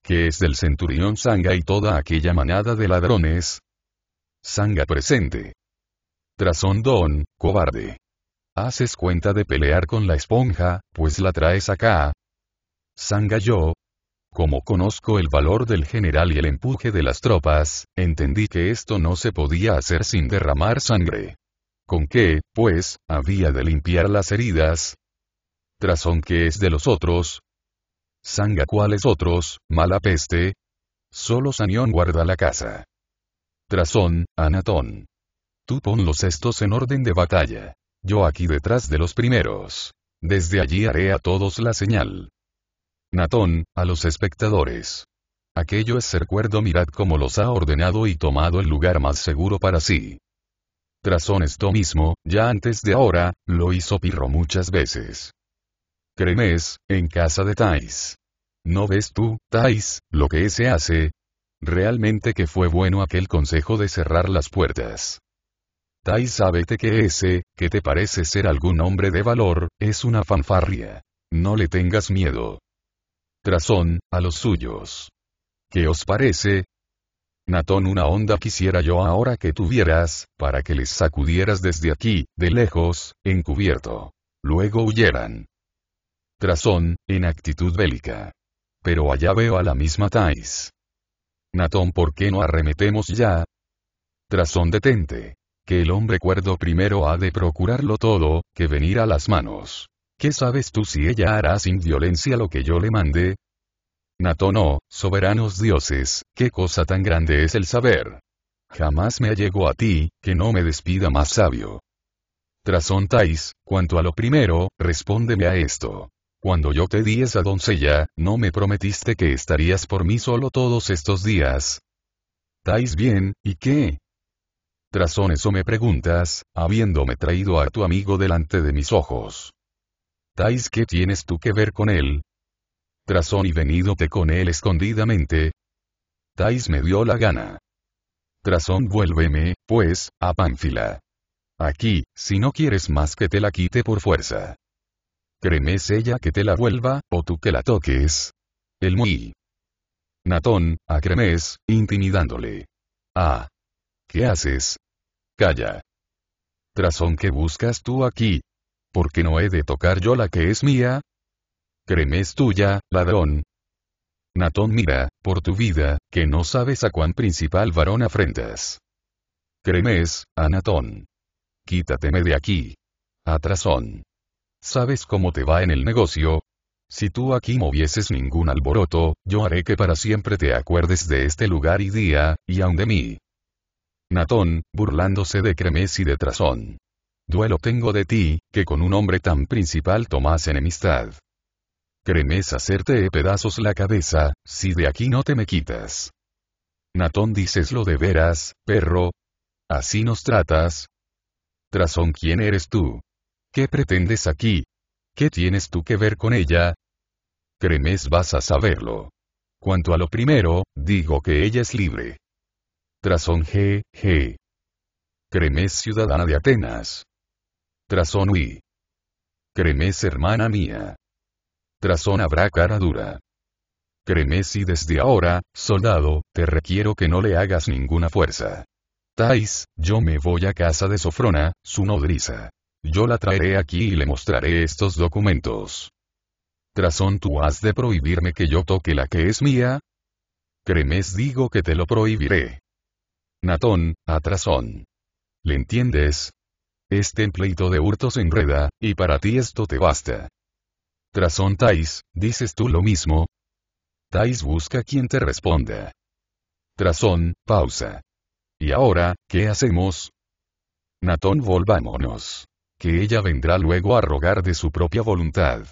¿Qué es del centurión Sanga y toda aquella manada de ladrones? Sanga presente. Trasón don, cobarde. Haces cuenta de pelear con la esponja, pues la traes acá, Sanga yo. Como conozco el valor del general y el empuje de las tropas, entendí que esto no se podía hacer sin derramar sangre. ¿Con qué, pues, había de limpiar las heridas? trasón que es de los otros. Sanga cuáles otros, mala peste. Solo Sanión guarda la casa. trasón Anatón. Tú pon los estos en orden de batalla. Yo aquí detrás de los primeros. Desde allí haré a todos la señal. Natón, a los espectadores. Aquello es ser cuerdo, mirad cómo los ha ordenado y tomado el lugar más seguro para sí. Trazón esto mismo, ya antes de ahora, lo hizo Pirro muchas veces. Cremes, en casa de Thais. ¿No ves tú, Thais, lo que ese hace? Realmente que fue bueno aquel consejo de cerrar las puertas. Thais sábete que ese, que te parece ser algún hombre de valor, es una fanfarria. No le tengas miedo. Trasón, a los suyos. ¿Qué os parece? Natón, una onda quisiera yo ahora que tuvieras, para que les sacudieras desde aquí, de lejos, encubierto. Luego huyeran. Trasón, en actitud bélica. Pero allá veo a la misma Thais. Natón, ¿por qué no arremetemos ya? Trasón detente. Que el hombre cuerdo primero ha de procurarlo todo, que venir a las manos. ¿Qué sabes tú si ella hará sin violencia lo que yo le mande? Natono, soberanos dioses, qué cosa tan grande es el saber. Jamás me allego a ti, que no me despida más sabio. Trasontais, cuanto a lo primero, respóndeme a esto. Cuando yo te di esa doncella, ¿no me prometiste que estarías por mí solo todos estos días? Tais bien, y qué? Trasón eso me preguntas, habiéndome traído a tu amigo delante de mis ojos. ¿Tais qué tienes tú que ver con él? Trazón y venidote con él escondidamente. Tais me dio la gana. Trazón vuélveme, pues, a Pánfila. Aquí, si no quieres más que te la quite por fuerza. ¿Cremes ella que te la vuelva, o tú que la toques? El muy. Natón, a Cremes, intimidándole. Ah. ¿Qué haces? Calla. Trazón que buscas tú aquí, ¿Por qué no he de tocar yo la que es mía? Cremés tuya, ladrón. Natón mira, por tu vida, que no sabes a cuán principal varón afrentas. Cremes, a Natón. Quítateme de aquí. Atrasón. ¿Sabes cómo te va en el negocio? Si tú aquí movieses ningún alboroto, yo haré que para siempre te acuerdes de este lugar y día, y aun de mí. Natón, burlándose de Cremes y de Trasón duelo tengo de ti, que con un hombre tan principal tomas enemistad. Cremes hacerte pedazos la cabeza, si de aquí no te me quitas. Natón dices lo de veras, perro. Así nos tratas. Trazón, ¿quién eres tú? ¿Qué pretendes aquí? ¿Qué tienes tú que ver con ella? Cremes vas a saberlo. Cuanto a lo primero, digo que ella es libre. Trazón G, G. Cremes ciudadana de Atenas. Trazón y. Cremes hermana mía. Trazón habrá cara dura. Cremes y desde ahora, soldado, te requiero que no le hagas ninguna fuerza. Tais, yo me voy a casa de Sofrona, su nodriza. Yo la traeré aquí y le mostraré estos documentos. Trazón tú has de prohibirme que yo toque la que es mía. Cremes digo que te lo prohibiré. Natón, a Trazón. ¿Le entiendes? Este pleito de hurtos enreda, y para ti esto te basta. Trasón Tais, ¿dices tú lo mismo? Tais busca quien te responda. Trasón, pausa. ¿Y ahora, qué hacemos? Natón, volvámonos. Que ella vendrá luego a rogar de su propia voluntad.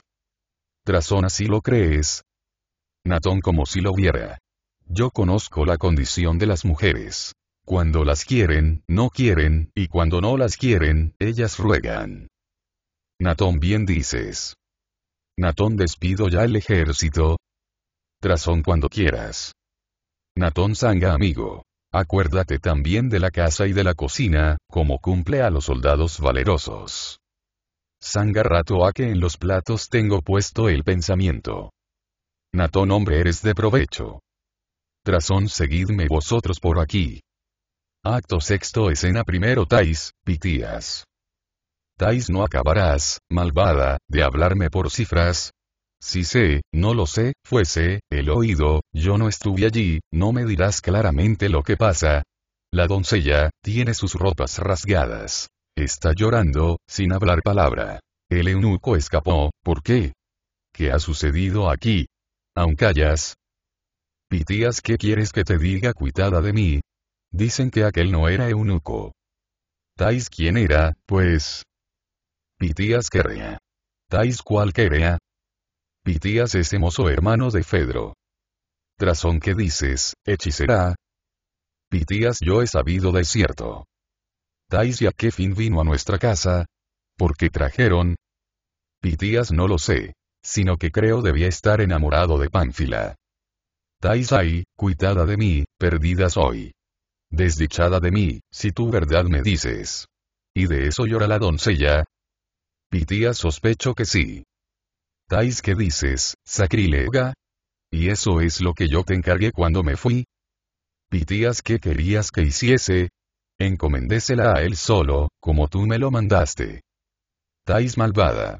Trasón así lo crees. Natón, como si lo viera. Yo conozco la condición de las mujeres. Cuando las quieren, no quieren, y cuando no las quieren, ellas ruegan. Natón bien dices. Natón despido ya el ejército. Trazón cuando quieras. Natón Sanga amigo. Acuérdate también de la casa y de la cocina, como cumple a los soldados valerosos. Sanga rato a que en los platos tengo puesto el pensamiento. Natón hombre eres de provecho. Trazón seguidme vosotros por aquí. Acto sexto escena primero Tais, Pitías. Tais no acabarás, malvada, de hablarme por cifras. Si sé, no lo sé, fuese, el oído, yo no estuve allí, no me dirás claramente lo que pasa. La doncella, tiene sus ropas rasgadas. Está llorando, sin hablar palabra. El eunuco escapó, ¿por qué? ¿Qué ha sucedido aquí? Aun callas. Pitías, ¿qué quieres que te diga cuitada de mí? Dicen que aquel no era eunuco. ¿Tais quién era, pues? Pitías querría. ¿Tais cuál querría? Pitías es hermoso hermano de Fedro. Trazón que dices, hechicera. Pitías yo he sabido de cierto. ¿Tais y a qué fin vino a nuestra casa? ¿Por qué trajeron? Pitías no lo sé, sino que creo debía estar enamorado de Pánfila. Tais ahí, cuitada de mí, perdida soy. Desdichada de mí, si tu verdad me dices. ¿Y de eso llora la doncella? Pitía sospecho que sí. Tais qué dices, sacrilega. ¿Y eso es lo que yo te encargué cuando me fui? Pitías qué querías que hiciese. Encomendésela a él solo, como tú me lo mandaste. Tais malvada.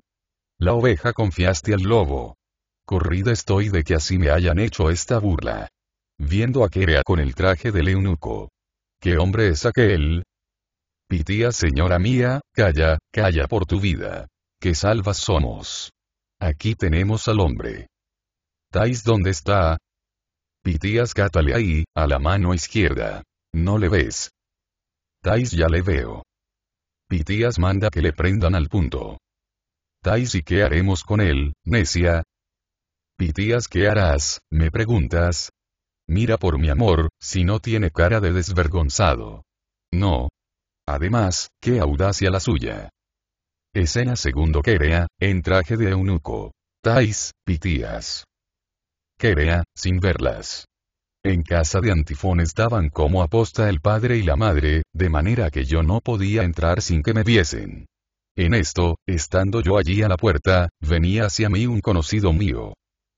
La oveja confiaste al lobo. Corrida estoy de que así me hayan hecho esta burla. Viendo a Querea con el traje del eunuco, ¿Qué hombre es aquel? «Pitías señora mía, calla, calla por tu vida. Qué salvas somos. Aquí tenemos al hombre. ¿Tais dónde está? Pitías cátale ahí, a la mano izquierda. No le ves. Tais ya le veo. Pitías manda que le prendan al punto. Tais y qué haremos con él, necia. Pitías qué harás, me preguntas, Mira por mi amor, si no tiene cara de desvergonzado. No. Además, qué audacia la suya. Escena segundo querea, en traje de eunuco. Tais, pitías. Querea, sin verlas. En casa de Antifón estaban como aposta el padre y la madre, de manera que yo no podía entrar sin que me viesen. En esto, estando yo allí a la puerta, venía hacia mí un conocido mío.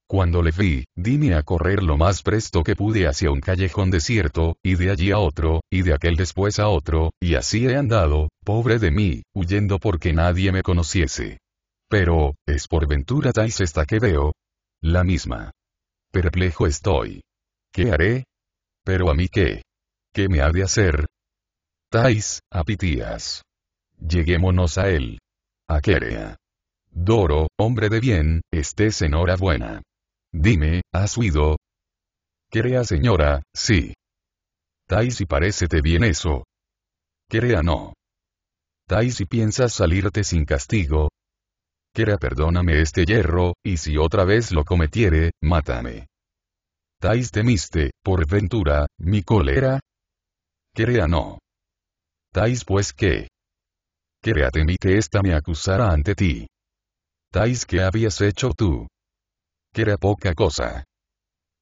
Cuando le vi, dime a correr lo más presto que pude hacia un callejón desierto, y de allí a otro, y de aquel después a otro, y así he andado, pobre de mí, huyendo porque nadie me conociese. Pero, ¿es por ventura Tais esta que veo? La misma. Perplejo estoy. ¿Qué haré? Pero a mí qué. ¿Qué me ha de hacer? Tais, apitías. Lleguémonos a él. A querea Doro, hombre de bien, estés enhorabuena. Dime, ¿has huido? Querea señora, sí. «Tais y parécete bien eso. Querea no. «Tais y piensas salirte sin castigo. Querea perdóname este hierro, y si otra vez lo cometiere, mátame. Tais temiste, por ventura, mi cólera? Querea no. Tais pues qué. Querea temí que ésta me acusara ante ti. Tais qué habías hecho tú que era poca cosa.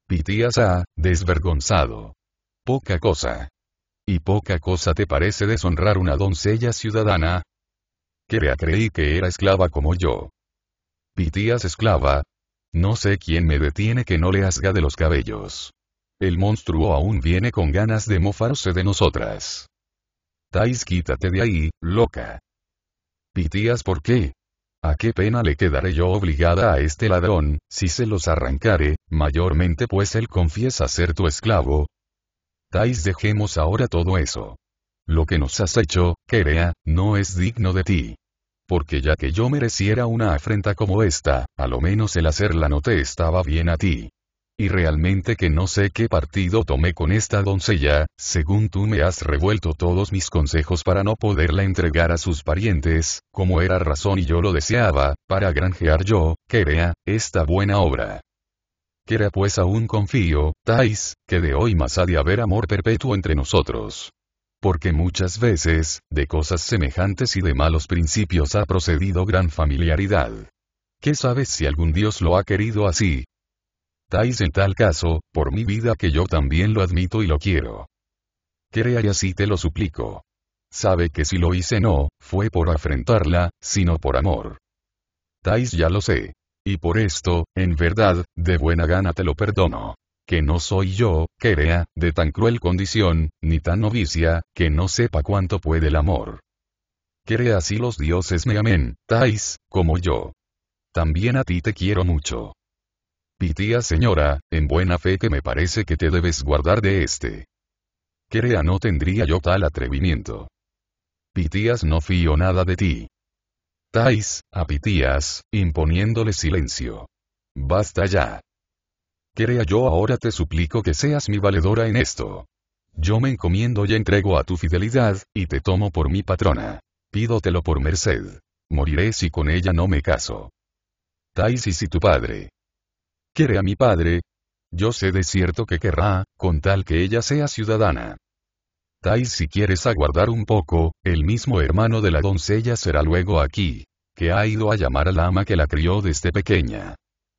Pitías Pitiasa, desvergonzado. Poca cosa. ¿Y poca cosa te parece deshonrar una doncella ciudadana? Querea creí que era esclava como yo. Pitías esclava. No sé quién me detiene que no le asga de los cabellos. El monstruo aún viene con ganas de mofarse de nosotras. Tais quítate de ahí, loca. Pitías ¿por qué? ¿A qué pena le quedaré yo obligada a este ladrón, si se los arrancare, mayormente pues él confiesa ser tu esclavo? Tais dejemos ahora todo eso. Lo que nos has hecho, Kerea, no es digno de ti. Porque ya que yo mereciera una afrenta como esta, a lo menos el hacerla no te estaba bien a ti y realmente que no sé qué partido tomé con esta doncella, según tú me has revuelto todos mis consejos para no poderla entregar a sus parientes, como era razón y yo lo deseaba, para granjear yo, vea, esta buena obra. Quera pues aún confío, Tais, que de hoy más ha de haber amor perpetuo entre nosotros porque muchas veces, de cosas semejantes y de malos principios ha procedido gran familiaridad. ¿Qué sabes si algún dios lo ha querido así, Tais en tal caso, por mi vida que yo también lo admito y lo quiero. Crea y así te lo suplico. Sabe que si lo hice no, fue por afrentarla, sino por amor. Tais ya lo sé. Y por esto, en verdad, de buena gana te lo perdono. Que no soy yo, Querea, de tan cruel condición, ni tan novicia, que no sepa cuánto puede el amor. Querea así los dioses me amén, Tais, como yo. También a ti te quiero mucho. Pitía señora, en buena fe que me parece que te debes guardar de este. Querea no tendría yo tal atrevimiento. Pitías no fío nada de ti. Tais, a Pitías, imponiéndole silencio. Basta ya. Querea yo ahora te suplico que seas mi valedora en esto. Yo me encomiendo y entrego a tu fidelidad, y te tomo por mi patrona. Pídotelo por merced. Moriré si con ella no me caso. Tais y si tu padre, ¿Quiere a mi padre? Yo sé de cierto que querrá, con tal que ella sea ciudadana. Tais si quieres aguardar un poco, el mismo hermano de la doncella será luego aquí, que ha ido a llamar al ama que la crió desde pequeña.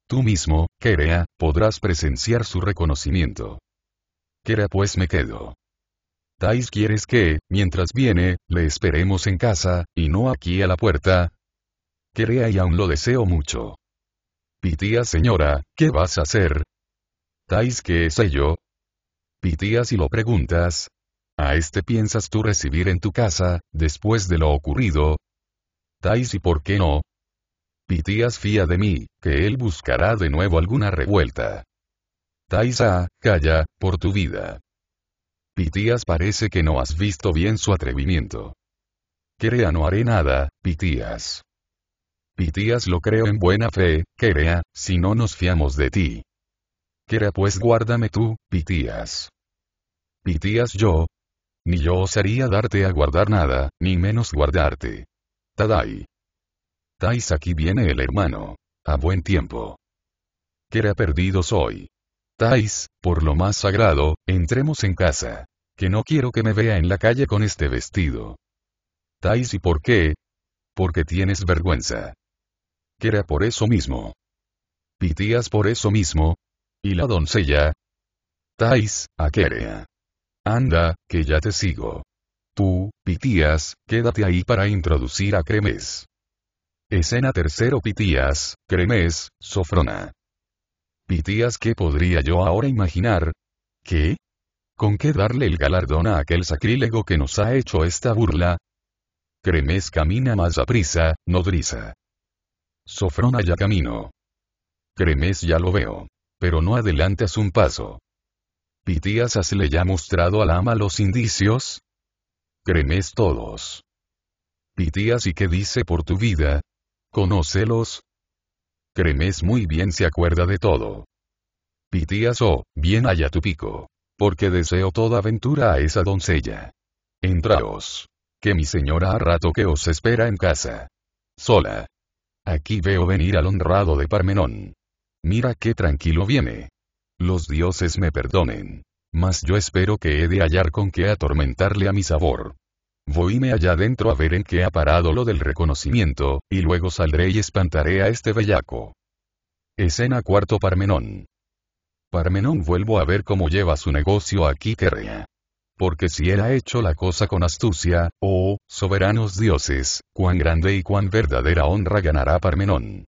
Tú mismo, Querea, podrás presenciar su reconocimiento. Querea, pues me quedo. Tais quieres que, mientras viene, le esperemos en casa, y no aquí a la puerta. Kerea y aún lo deseo mucho. «Pitías señora, ¿qué vas a hacer? ¿Tais qué es ello? «Pitías y lo preguntas. ¿A este piensas tú recibir en tu casa, después de lo ocurrido? ¿Tais y por qué no? Pitías fía de mí, que él buscará de nuevo alguna revuelta. a calla, por tu vida. Pitías parece que no has visto bien su atrevimiento. «Crea no haré nada, Pitías. Pitías lo creo en buena fe, Kerea, si no nos fiamos de ti. Quera pues guárdame tú, Pitías. Pitías yo. Ni yo osaría darte a guardar nada, ni menos guardarte. Tadai. Tais aquí viene el hermano. A buen tiempo. Quera perdido soy. Tais, por lo más sagrado, entremos en casa. Que no quiero que me vea en la calle con este vestido. Tais y por qué? Porque tienes vergüenza que por eso mismo. Pitías por eso mismo. Y la doncella. Tais, aquerea. Anda, que ya te sigo. Tú, Pitías, quédate ahí para introducir a Cremes. Escena tercero Pitías, Cremes, Sofrona. Pitías, ¿qué podría yo ahora imaginar? ¿Qué? ¿Con qué darle el galardón a aquel sacrílego que nos ha hecho esta burla? Cremes camina más a prisa, nodriza. Sofrona ya camino. Cremes ya lo veo. Pero no adelantas un paso. ¿Pitías has le ya mostrado al ama los indicios? Cremes todos. Pitías y qué dice por tu vida. Conócelos. Cremes muy bien se acuerda de todo. Pitías oh, bien haya tu pico. Porque deseo toda aventura a esa doncella. Entraos. Que mi señora a rato que os espera en casa. Sola. Aquí veo venir al honrado de Parmenón. Mira qué tranquilo viene. Los dioses me perdonen. Mas yo espero que he de hallar con qué atormentarle a mi sabor. Voyme allá dentro a ver en qué ha parado lo del reconocimiento, y luego saldré y espantaré a este bellaco. Escena cuarto Parmenón. Parmenón vuelvo a ver cómo lleva su negocio aquí Querrea porque si él ha hecho la cosa con astucia, oh, soberanos dioses, cuán grande y cuán verdadera honra ganará Parmenón.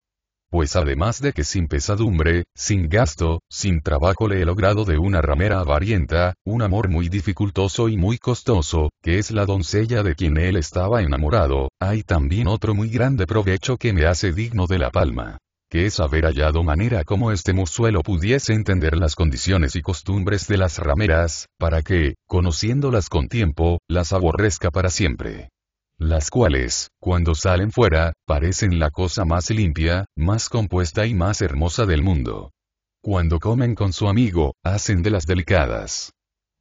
Pues además de que sin pesadumbre, sin gasto, sin trabajo le he logrado de una ramera avarienta, un amor muy dificultoso y muy costoso, que es la doncella de quien él estaba enamorado, hay también otro muy grande provecho que me hace digno de la palma es haber hallado manera como este mozuelo pudiese entender las condiciones y costumbres de las rameras, para que, conociéndolas con tiempo, las aborrezca para siempre las cuales, cuando salen fuera, parecen la cosa más limpia, más compuesta y más hermosa del mundo. Cuando comen con su amigo, hacen de las delicadas.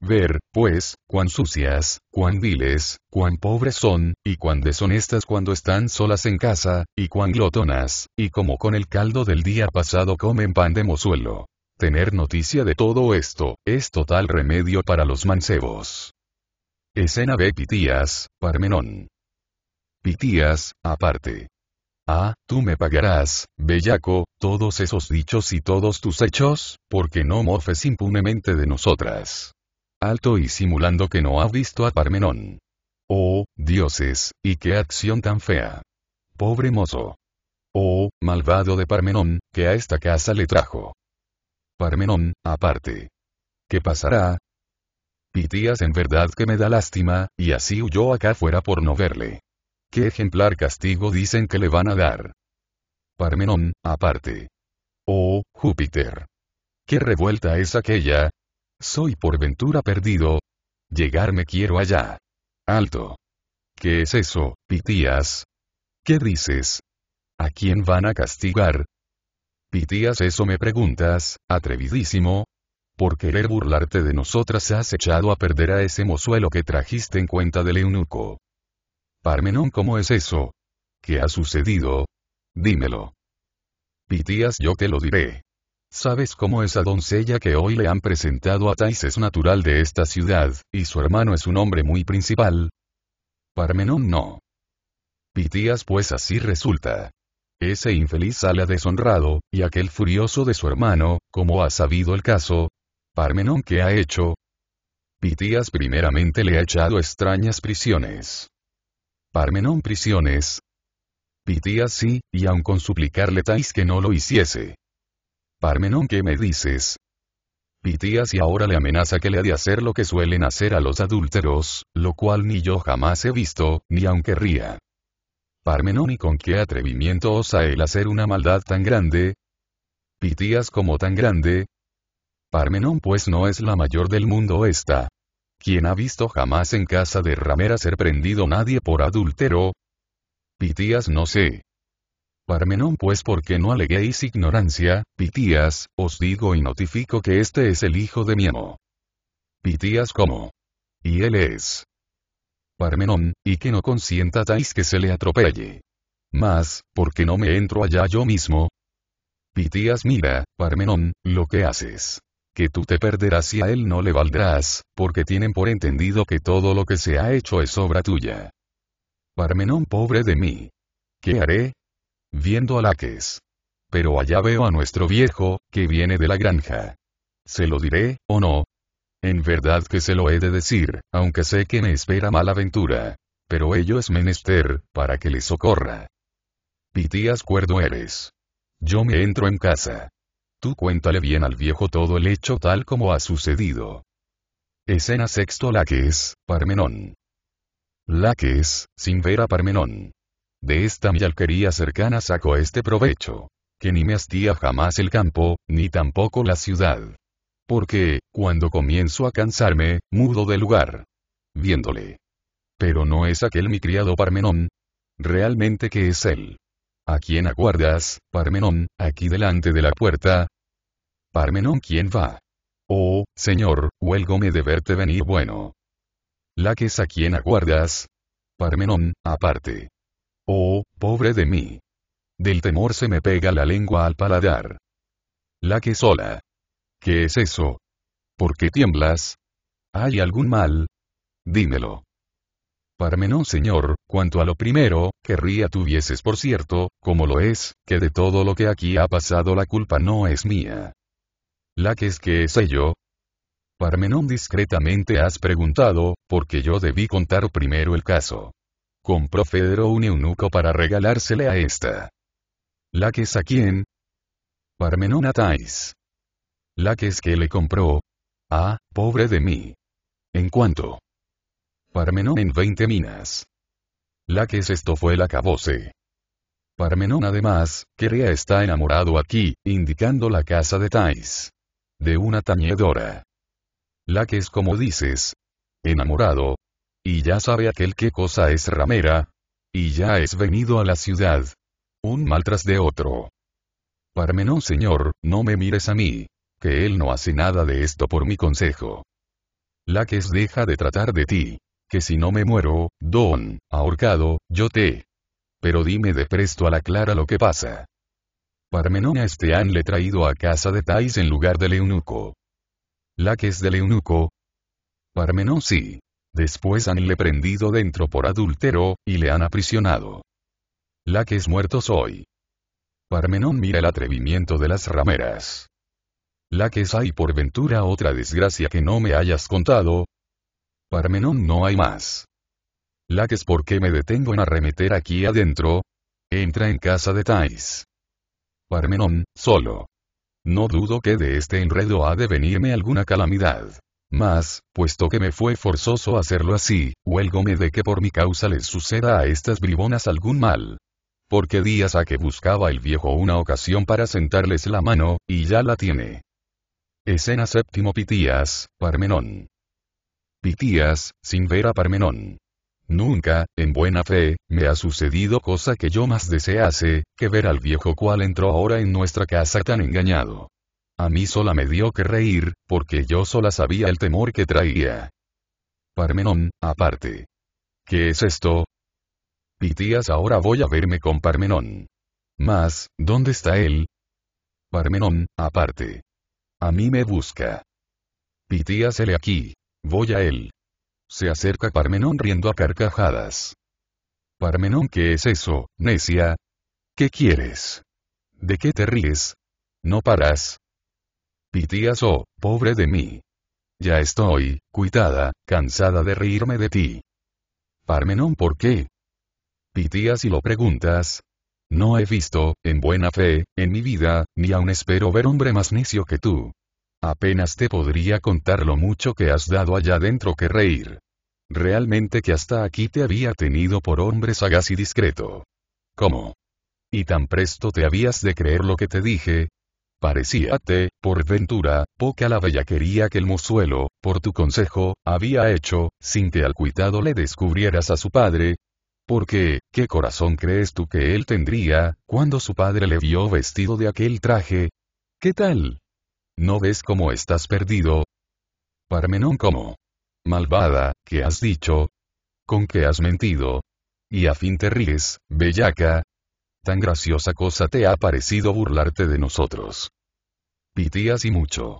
Ver, pues, cuán sucias, cuán viles, cuán pobres son, y cuán deshonestas cuando están solas en casa, y cuán glotonas, y como con el caldo del día pasado comen pan de mozuelo. Tener noticia de todo esto, es total remedio para los mancebos. Escena B. Pitías, Parmenón. Pitías, aparte. Ah, tú me pagarás, bellaco, todos esos dichos y todos tus hechos, porque no mofes impunemente de nosotras alto y simulando que no ha visto a Parmenón. Oh, dioses, y qué acción tan fea. Pobre mozo. Oh, malvado de Parmenón, que a esta casa le trajo. Parmenón, aparte. ¿Qué pasará? Pitías en verdad que me da lástima, y así huyó acá fuera por no verle. ¿Qué ejemplar castigo dicen que le van a dar? Parmenón, aparte. Oh, Júpiter. ¿Qué revuelta es aquella? ¿Soy por ventura perdido? Llegarme quiero allá. Alto. ¿Qué es eso, Pitías? ¿Qué dices? ¿A quién van a castigar? Pitías, eso me preguntas, atrevidísimo. Por querer burlarte de nosotras has echado a perder a ese mozuelo que trajiste en cuenta del eunuco. Parmenón, ¿cómo es eso? ¿Qué ha sucedido? Dímelo. Pitías, yo te lo diré. ¿Sabes cómo esa doncella que hoy le han presentado a Thais es natural de esta ciudad, y su hermano es un hombre muy principal? Parmenón no. Pitías pues así resulta. Ese infeliz ala deshonrado, y aquel furioso de su hermano, como ha sabido el caso. Parmenón ¿qué ha hecho, Pitías primeramente le ha echado extrañas prisiones. Parmenón prisiones. Pitías sí, y aun con suplicarle Tais que no lo hiciese. Parmenón, ¿qué me dices? Pitías y ahora le amenaza que le ha de hacer lo que suelen hacer a los adúlteros, lo cual ni yo jamás he visto, ni aunque ría. Parmenón y con qué atrevimiento osa él hacer una maldad tan grande? Pitías como tan grande? Parmenón pues no es la mayor del mundo esta. ¿Quién ha visto jamás en casa de ramera ser prendido nadie por adúltero? Pitías no sé. Parmenón pues porque no aleguéis ignorancia, Pitías, os digo y notifico que este es el hijo de mi amo. Pitías ¿cómo? Y él es. Parmenón, y que no Tais que se le atropelle. Mas, porque no me entro allá yo mismo? Pitías mira, Parmenón, lo que haces. Que tú te perderás y a él no le valdrás, porque tienen por entendido que todo lo que se ha hecho es obra tuya. Parmenón pobre de mí. ¿Qué haré? viendo a Laques. Pero allá veo a nuestro viejo, que viene de la granja. ¿Se lo diré, o no? En verdad que se lo he de decir, aunque sé que me espera mala aventura. Pero ello es menester, para que le socorra. Pitías cuerdo eres. Yo me entro en casa. Tú cuéntale bien al viejo todo el hecho tal como ha sucedido. Escena sexto Laques, Parmenón. Laques, sin ver a Parmenón. De esta mi alquería cercana saco este provecho. Que ni me hastía jamás el campo, ni tampoco la ciudad. Porque, cuando comienzo a cansarme, mudo de lugar. Viéndole. Pero no es aquel mi criado Parmenón. Realmente que es él. ¿A quién aguardas, Parmenón, aquí delante de la puerta? Parmenón, ¿quién va? Oh, señor, huélgome de verte venir bueno. La que es a quien aguardas. Parmenón, aparte. Oh, pobre de mí. Del temor se me pega la lengua al paladar. La que sola. ¿Qué es eso? ¿Por qué tiemblas? ¿Hay algún mal? Dímelo. Parmenón señor, cuanto a lo primero, querría tuvieses por cierto, como lo es, que de todo lo que aquí ha pasado la culpa no es mía. ¿La que es que es ello? Parmenón discretamente has preguntado, porque yo debí contar primero el caso. Compró Fedro un eunuco para regalársele a esta. ¿La que es a quién? Parmenona Tais. ¿La que es que le compró? Ah, pobre de mí. ¿En cuánto? Parmenón en 20 minas. La que es esto fue la cabose. Parmenón además, quería estar enamorado aquí, indicando la casa de Tais. De una tañedora. La que es como dices. Enamorado, y ya sabe aquel qué cosa es ramera. Y ya es venido a la ciudad. Un mal tras de otro. Parmenón señor, no me mires a mí. Que él no hace nada de esto por mi consejo. Laques deja de tratar de ti. Que si no me muero, don, ahorcado, yo te. Pero dime de presto a la clara lo que pasa. Parmenón a este han le traído a casa de Thais en lugar del eunuco. ¿Laques de Leunuco? del eunuco. Parmenón sí, Después hanle prendido dentro por adultero, y le han aprisionado. La que es muerto soy. Parmenón mira el atrevimiento de las rameras. La que es hay por ventura otra desgracia que no me hayas contado. Parmenón no hay más. La que es por qué me detengo en arremeter aquí adentro. Entra en casa de Thais. Parmenón, solo. No dudo que de este enredo ha de venirme alguna calamidad. Mas, puesto que me fue forzoso hacerlo así, huélgome de que por mi causa les suceda a estas bribonas algún mal. Porque días a que buscaba el viejo una ocasión para sentarles la mano, y ya la tiene. Escena séptimo Pitías, Parmenón. Pitías, sin ver a Parmenón. Nunca, en buena fe, me ha sucedido cosa que yo más desease, que ver al viejo cual entró ahora en nuestra casa tan engañado. A mí sola me dio que reír, porque yo sola sabía el temor que traía. Parmenón, aparte. ¿Qué es esto? Pitías ahora voy a verme con Parmenón. Mas, ¿dónde está él? Parmenón, aparte. A mí me busca. Pitías él aquí. Voy a él. Se acerca Parmenón riendo a carcajadas. Parmenón, ¿qué es eso, necia? ¿Qué quieres? ¿De qué te ríes? No paras, oh, pobre de mí. Ya estoy, cuitada, cansada de reírme de ti. Parmenón, ¿por qué? Pitías y lo preguntas. No he visto, en buena fe, en mi vida, ni aun espero ver hombre más necio que tú. Apenas te podría contar lo mucho que has dado allá dentro que reír. Realmente que hasta aquí te había tenido por hombre sagaz y discreto. ¿Cómo? Y tan presto te habías de creer lo que te dije, Parecíate, por ventura, poca la bellaquería que el mozuelo, por tu consejo, había hecho, sin que al cuitado le descubrieras a su padre. Porque, ¿qué corazón crees tú que él tendría, cuando su padre le vio vestido de aquel traje? ¿Qué tal? ¿No ves cómo estás perdido? Parmenón como. Malvada, ¿qué has dicho? ¿Con qué has mentido? Y a fin te ríes, bellaca, tan graciosa cosa te ha parecido burlarte de nosotros pitías y mucho.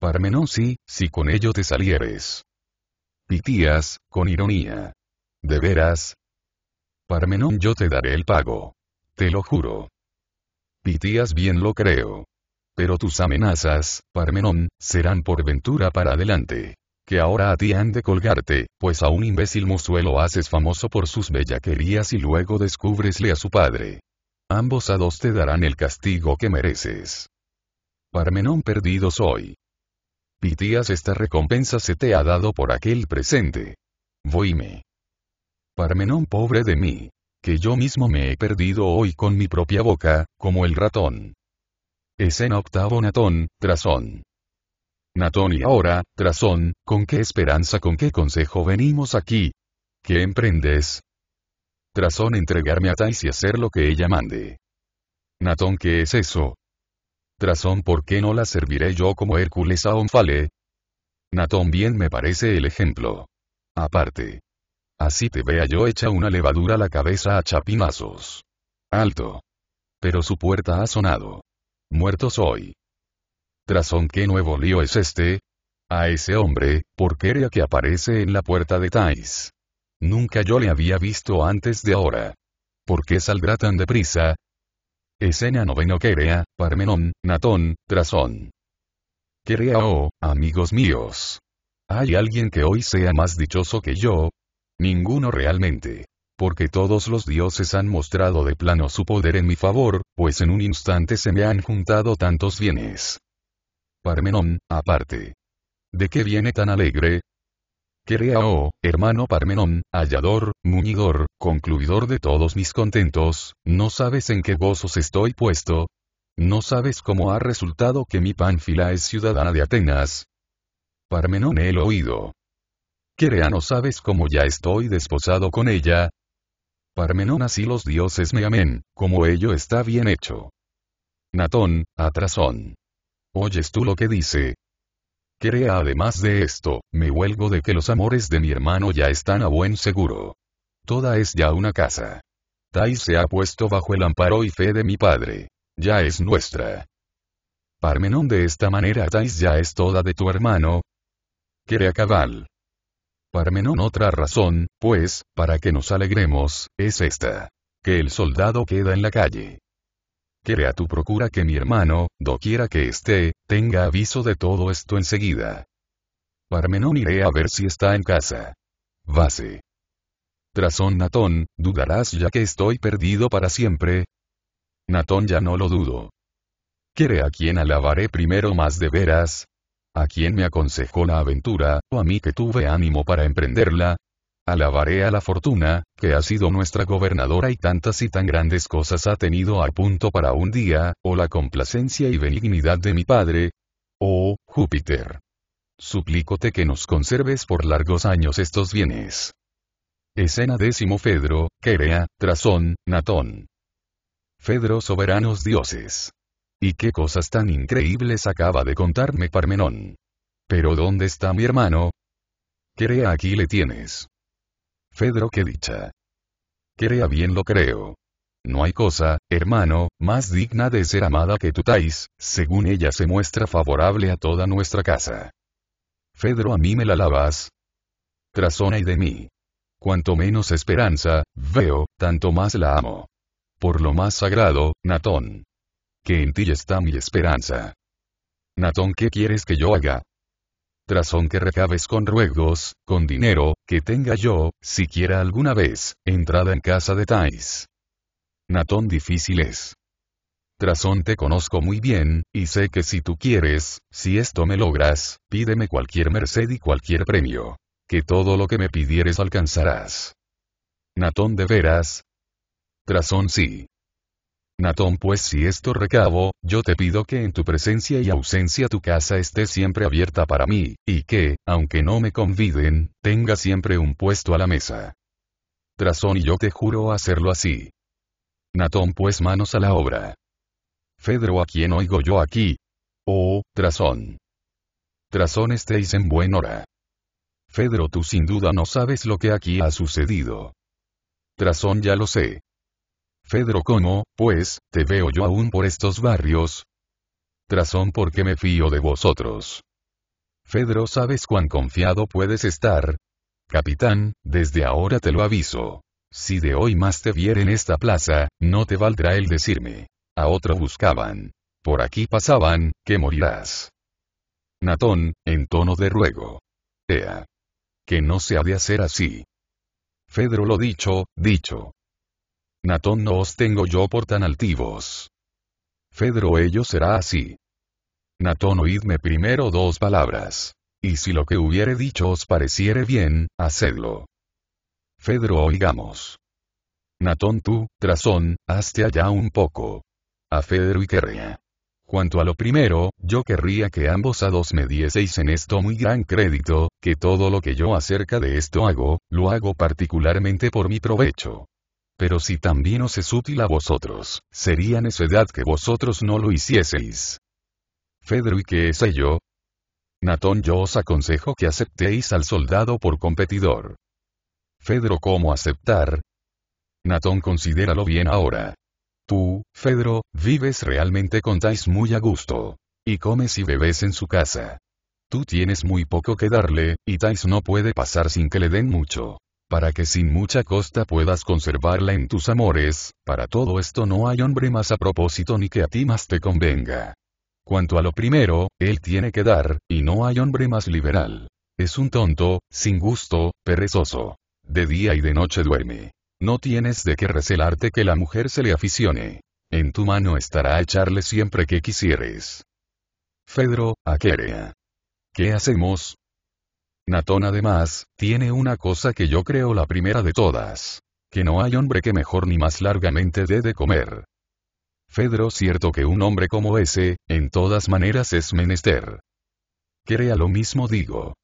Parmenón sí, si con ello te salieres. Pitías, con ironía. ¿De veras? Parmenón yo te daré el pago. Te lo juro. Pitías bien lo creo. Pero tus amenazas, Parmenón, serán por ventura para adelante. Que ahora a ti han de colgarte, pues a un imbécil mozuelo haces famoso por sus bellaquerías y luego descubresle a su padre. Ambos a dos te darán el castigo que mereces. Parmenón perdido soy. Pitías esta recompensa se te ha dado por aquel presente. Voime. Parmenón pobre de mí. Que yo mismo me he perdido hoy con mi propia boca, como el ratón. Escena octavo Natón, Trasón. Natón y ahora, Trasón, ¿con qué esperanza, con qué consejo venimos aquí? ¿Qué emprendes? Trasón entregarme a Tais y hacer lo que ella mande. Natón, ¿qué es eso? razón por qué no la serviré yo como Hércules a Onfale. Natón bien me parece el ejemplo. Aparte. Así te vea yo hecha una levadura la cabeza a chapinazos. Alto. Pero su puerta ha sonado. Muerto soy. Trazón qué nuevo lío es este? A ese hombre, era que aparece en la puerta de Thais. Nunca yo le había visto antes de ahora. ¿Por qué saldrá tan deprisa? Escena noveno Querea, Parmenón, Natón, Trasón. Querea oh, amigos míos. ¿Hay alguien que hoy sea más dichoso que yo? Ninguno realmente. Porque todos los dioses han mostrado de plano su poder en mi favor, pues en un instante se me han juntado tantos bienes. Parmenón, aparte. ¿De qué viene tan alegre? oh, hermano Parmenón, hallador, muñidor, concluidor de todos mis contentos, ¿no sabes en qué gozos estoy puesto? ¿No sabes cómo ha resultado que mi Pánfila es ciudadana de Atenas? Parmenón el oído. Querea, ¿no sabes cómo ya estoy desposado con ella? Parmenón así los dioses me amén, como ello está bien hecho. Natón, Atrasón. ¿Oyes tú lo que dice? Crea además de esto, me huelgo de que los amores de mi hermano ya están a buen seguro. Toda es ya una casa. Thais se ha puesto bajo el amparo y fe de mi padre. Ya es nuestra. Parmenón de esta manera Thais ya es toda de tu hermano. Crea cabal. Parmenón otra razón, pues, para que nos alegremos, es esta. Que el soldado queda en la calle a tu procura que mi hermano, doquiera que esté, tenga aviso de todo esto enseguida. Parmenón iré a ver si está en casa. Vase. Trazón Natón, ¿dudarás ya que estoy perdido para siempre? Natón ya no lo dudo. ¿Quiere a quien alabaré primero más de veras? ¿A quien me aconsejó la aventura, o a mí que tuve ánimo para emprenderla? Alabaré a la fortuna, que ha sido nuestra gobernadora y tantas y tan grandes cosas ha tenido a punto para un día, o oh, la complacencia y benignidad de mi padre. Oh, Júpiter. Suplícote que nos conserves por largos años estos bienes. Escena décimo Fedro, Querea, Trasón, Natón. Fedro soberanos dioses. ¿Y qué cosas tan increíbles acaba de contarme Parmenón? Pero ¿dónde está mi hermano? Querea aquí le tienes. Fedro qué dicha. Crea bien lo creo. No hay cosa, hermano, más digna de ser amada que tais, según ella se muestra favorable a toda nuestra casa. Fedro a mí me la lavas. Trazona y de mí. Cuanto menos esperanza, veo, tanto más la amo. Por lo más sagrado, Natón. Que en ti está mi esperanza. Natón, ¿qué quieres que yo haga? Trasón que recabes con ruegos, con dinero, que tenga yo, siquiera alguna vez, entrada en casa de Thais. Natón difícil es. Trasón te conozco muy bien, y sé que si tú quieres, si esto me logras, pídeme cualquier merced y cualquier premio. Que todo lo que me pidieres alcanzarás. Natón de veras. Trasón sí. Natón pues si esto recabo, yo te pido que en tu presencia y ausencia tu casa esté siempre abierta para mí, y que, aunque no me conviden, tenga siempre un puesto a la mesa. Trazón y yo te juro hacerlo así. Natón pues manos a la obra. Fedro a quién oigo yo aquí. Oh, Trazón. Trazón estéis en buen hora. Fedro tú sin duda no sabes lo que aquí ha sucedido. Trazón ya lo sé. Fedro ¿cómo, pues, te veo yo aún por estos barrios? Razón porque me fío de vosotros. Fedro ¿sabes cuán confiado puedes estar? Capitán, desde ahora te lo aviso. Si de hoy más te vieren en esta plaza, no te valdrá el decirme. A otro buscaban. Por aquí pasaban, que morirás. Natón, en tono de ruego. Ea. Que no se ha de hacer así. Fedro lo dicho, dicho. Natón no os tengo yo por tan altivos. Fedro ello será así. Natón oídme primero dos palabras. Y si lo que hubiere dicho os pareciere bien, hacedlo. Fedro oigamos. Natón tú, Trasón, hazte allá un poco. A Fedro y querría. Cuanto a lo primero, yo querría que ambos a dos me dieseis en esto muy gran crédito, que todo lo que yo acerca de esto hago, lo hago particularmente por mi provecho pero si también os es útil a vosotros, sería necedad que vosotros no lo hicieseis. Fedro ¿y qué es ello? Natón yo os aconsejo que aceptéis al soldado por competidor. Fedro ¿cómo aceptar? Natón considéralo bien ahora. Tú, Fedro, vives realmente con Tais muy a gusto. Y comes y bebes en su casa. Tú tienes muy poco que darle, y Tais no puede pasar sin que le den mucho para que sin mucha costa puedas conservarla en tus amores, para todo esto no hay hombre más a propósito ni que a ti más te convenga. Cuanto a lo primero, él tiene que dar, y no hay hombre más liberal. Es un tonto, sin gusto, perezoso. De día y de noche duerme. No tienes de qué recelarte que la mujer se le aficione. En tu mano estará echarle siempre que quisieres. Fedro, Aquerea. ¿Qué hacemos? Natón además, tiene una cosa que yo creo la primera de todas. Que no hay hombre que mejor ni más largamente dé de comer. Fedro cierto que un hombre como ese, en todas maneras es menester. Crea lo mismo digo.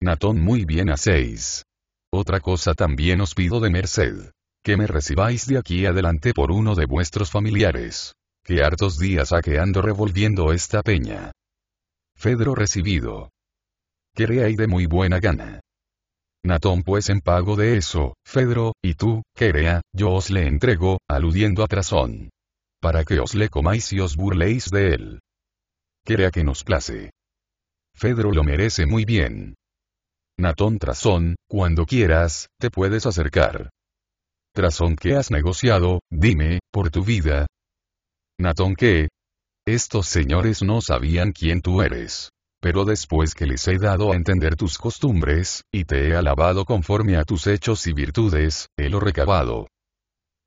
Natón muy bien hacéis. Otra cosa también os pido de merced. Que me recibáis de aquí adelante por uno de vuestros familiares. Que hartos días saqueando ando revolviendo esta peña. Fedro recibido quería y de muy buena gana. Natón pues en pago de eso, Fedro, y tú, Querea, yo os le entrego, aludiendo a Trasón. Para que os le comáis y os burléis de él. Querea que nos place. Fedro lo merece muy bien. Natón Trasón, cuando quieras, te puedes acercar. Trasón que has negociado, dime, por tu vida. Natón que. Estos señores no sabían quién tú eres pero después que les he dado a entender tus costumbres, y te he alabado conforme a tus hechos y virtudes, he lo recabado.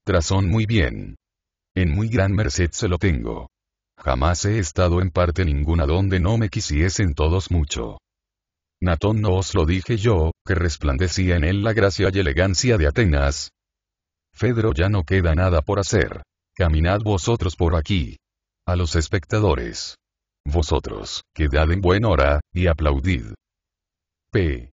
Trazón muy bien. En muy gran merced se lo tengo. Jamás he estado en parte ninguna donde no me quisiesen todos mucho. Natón no os lo dije yo, que resplandecía en él la gracia y elegancia de Atenas. Fedro ya no queda nada por hacer. Caminad vosotros por aquí. A los espectadores. Vosotros, quedad en buen hora, y aplaudid. P.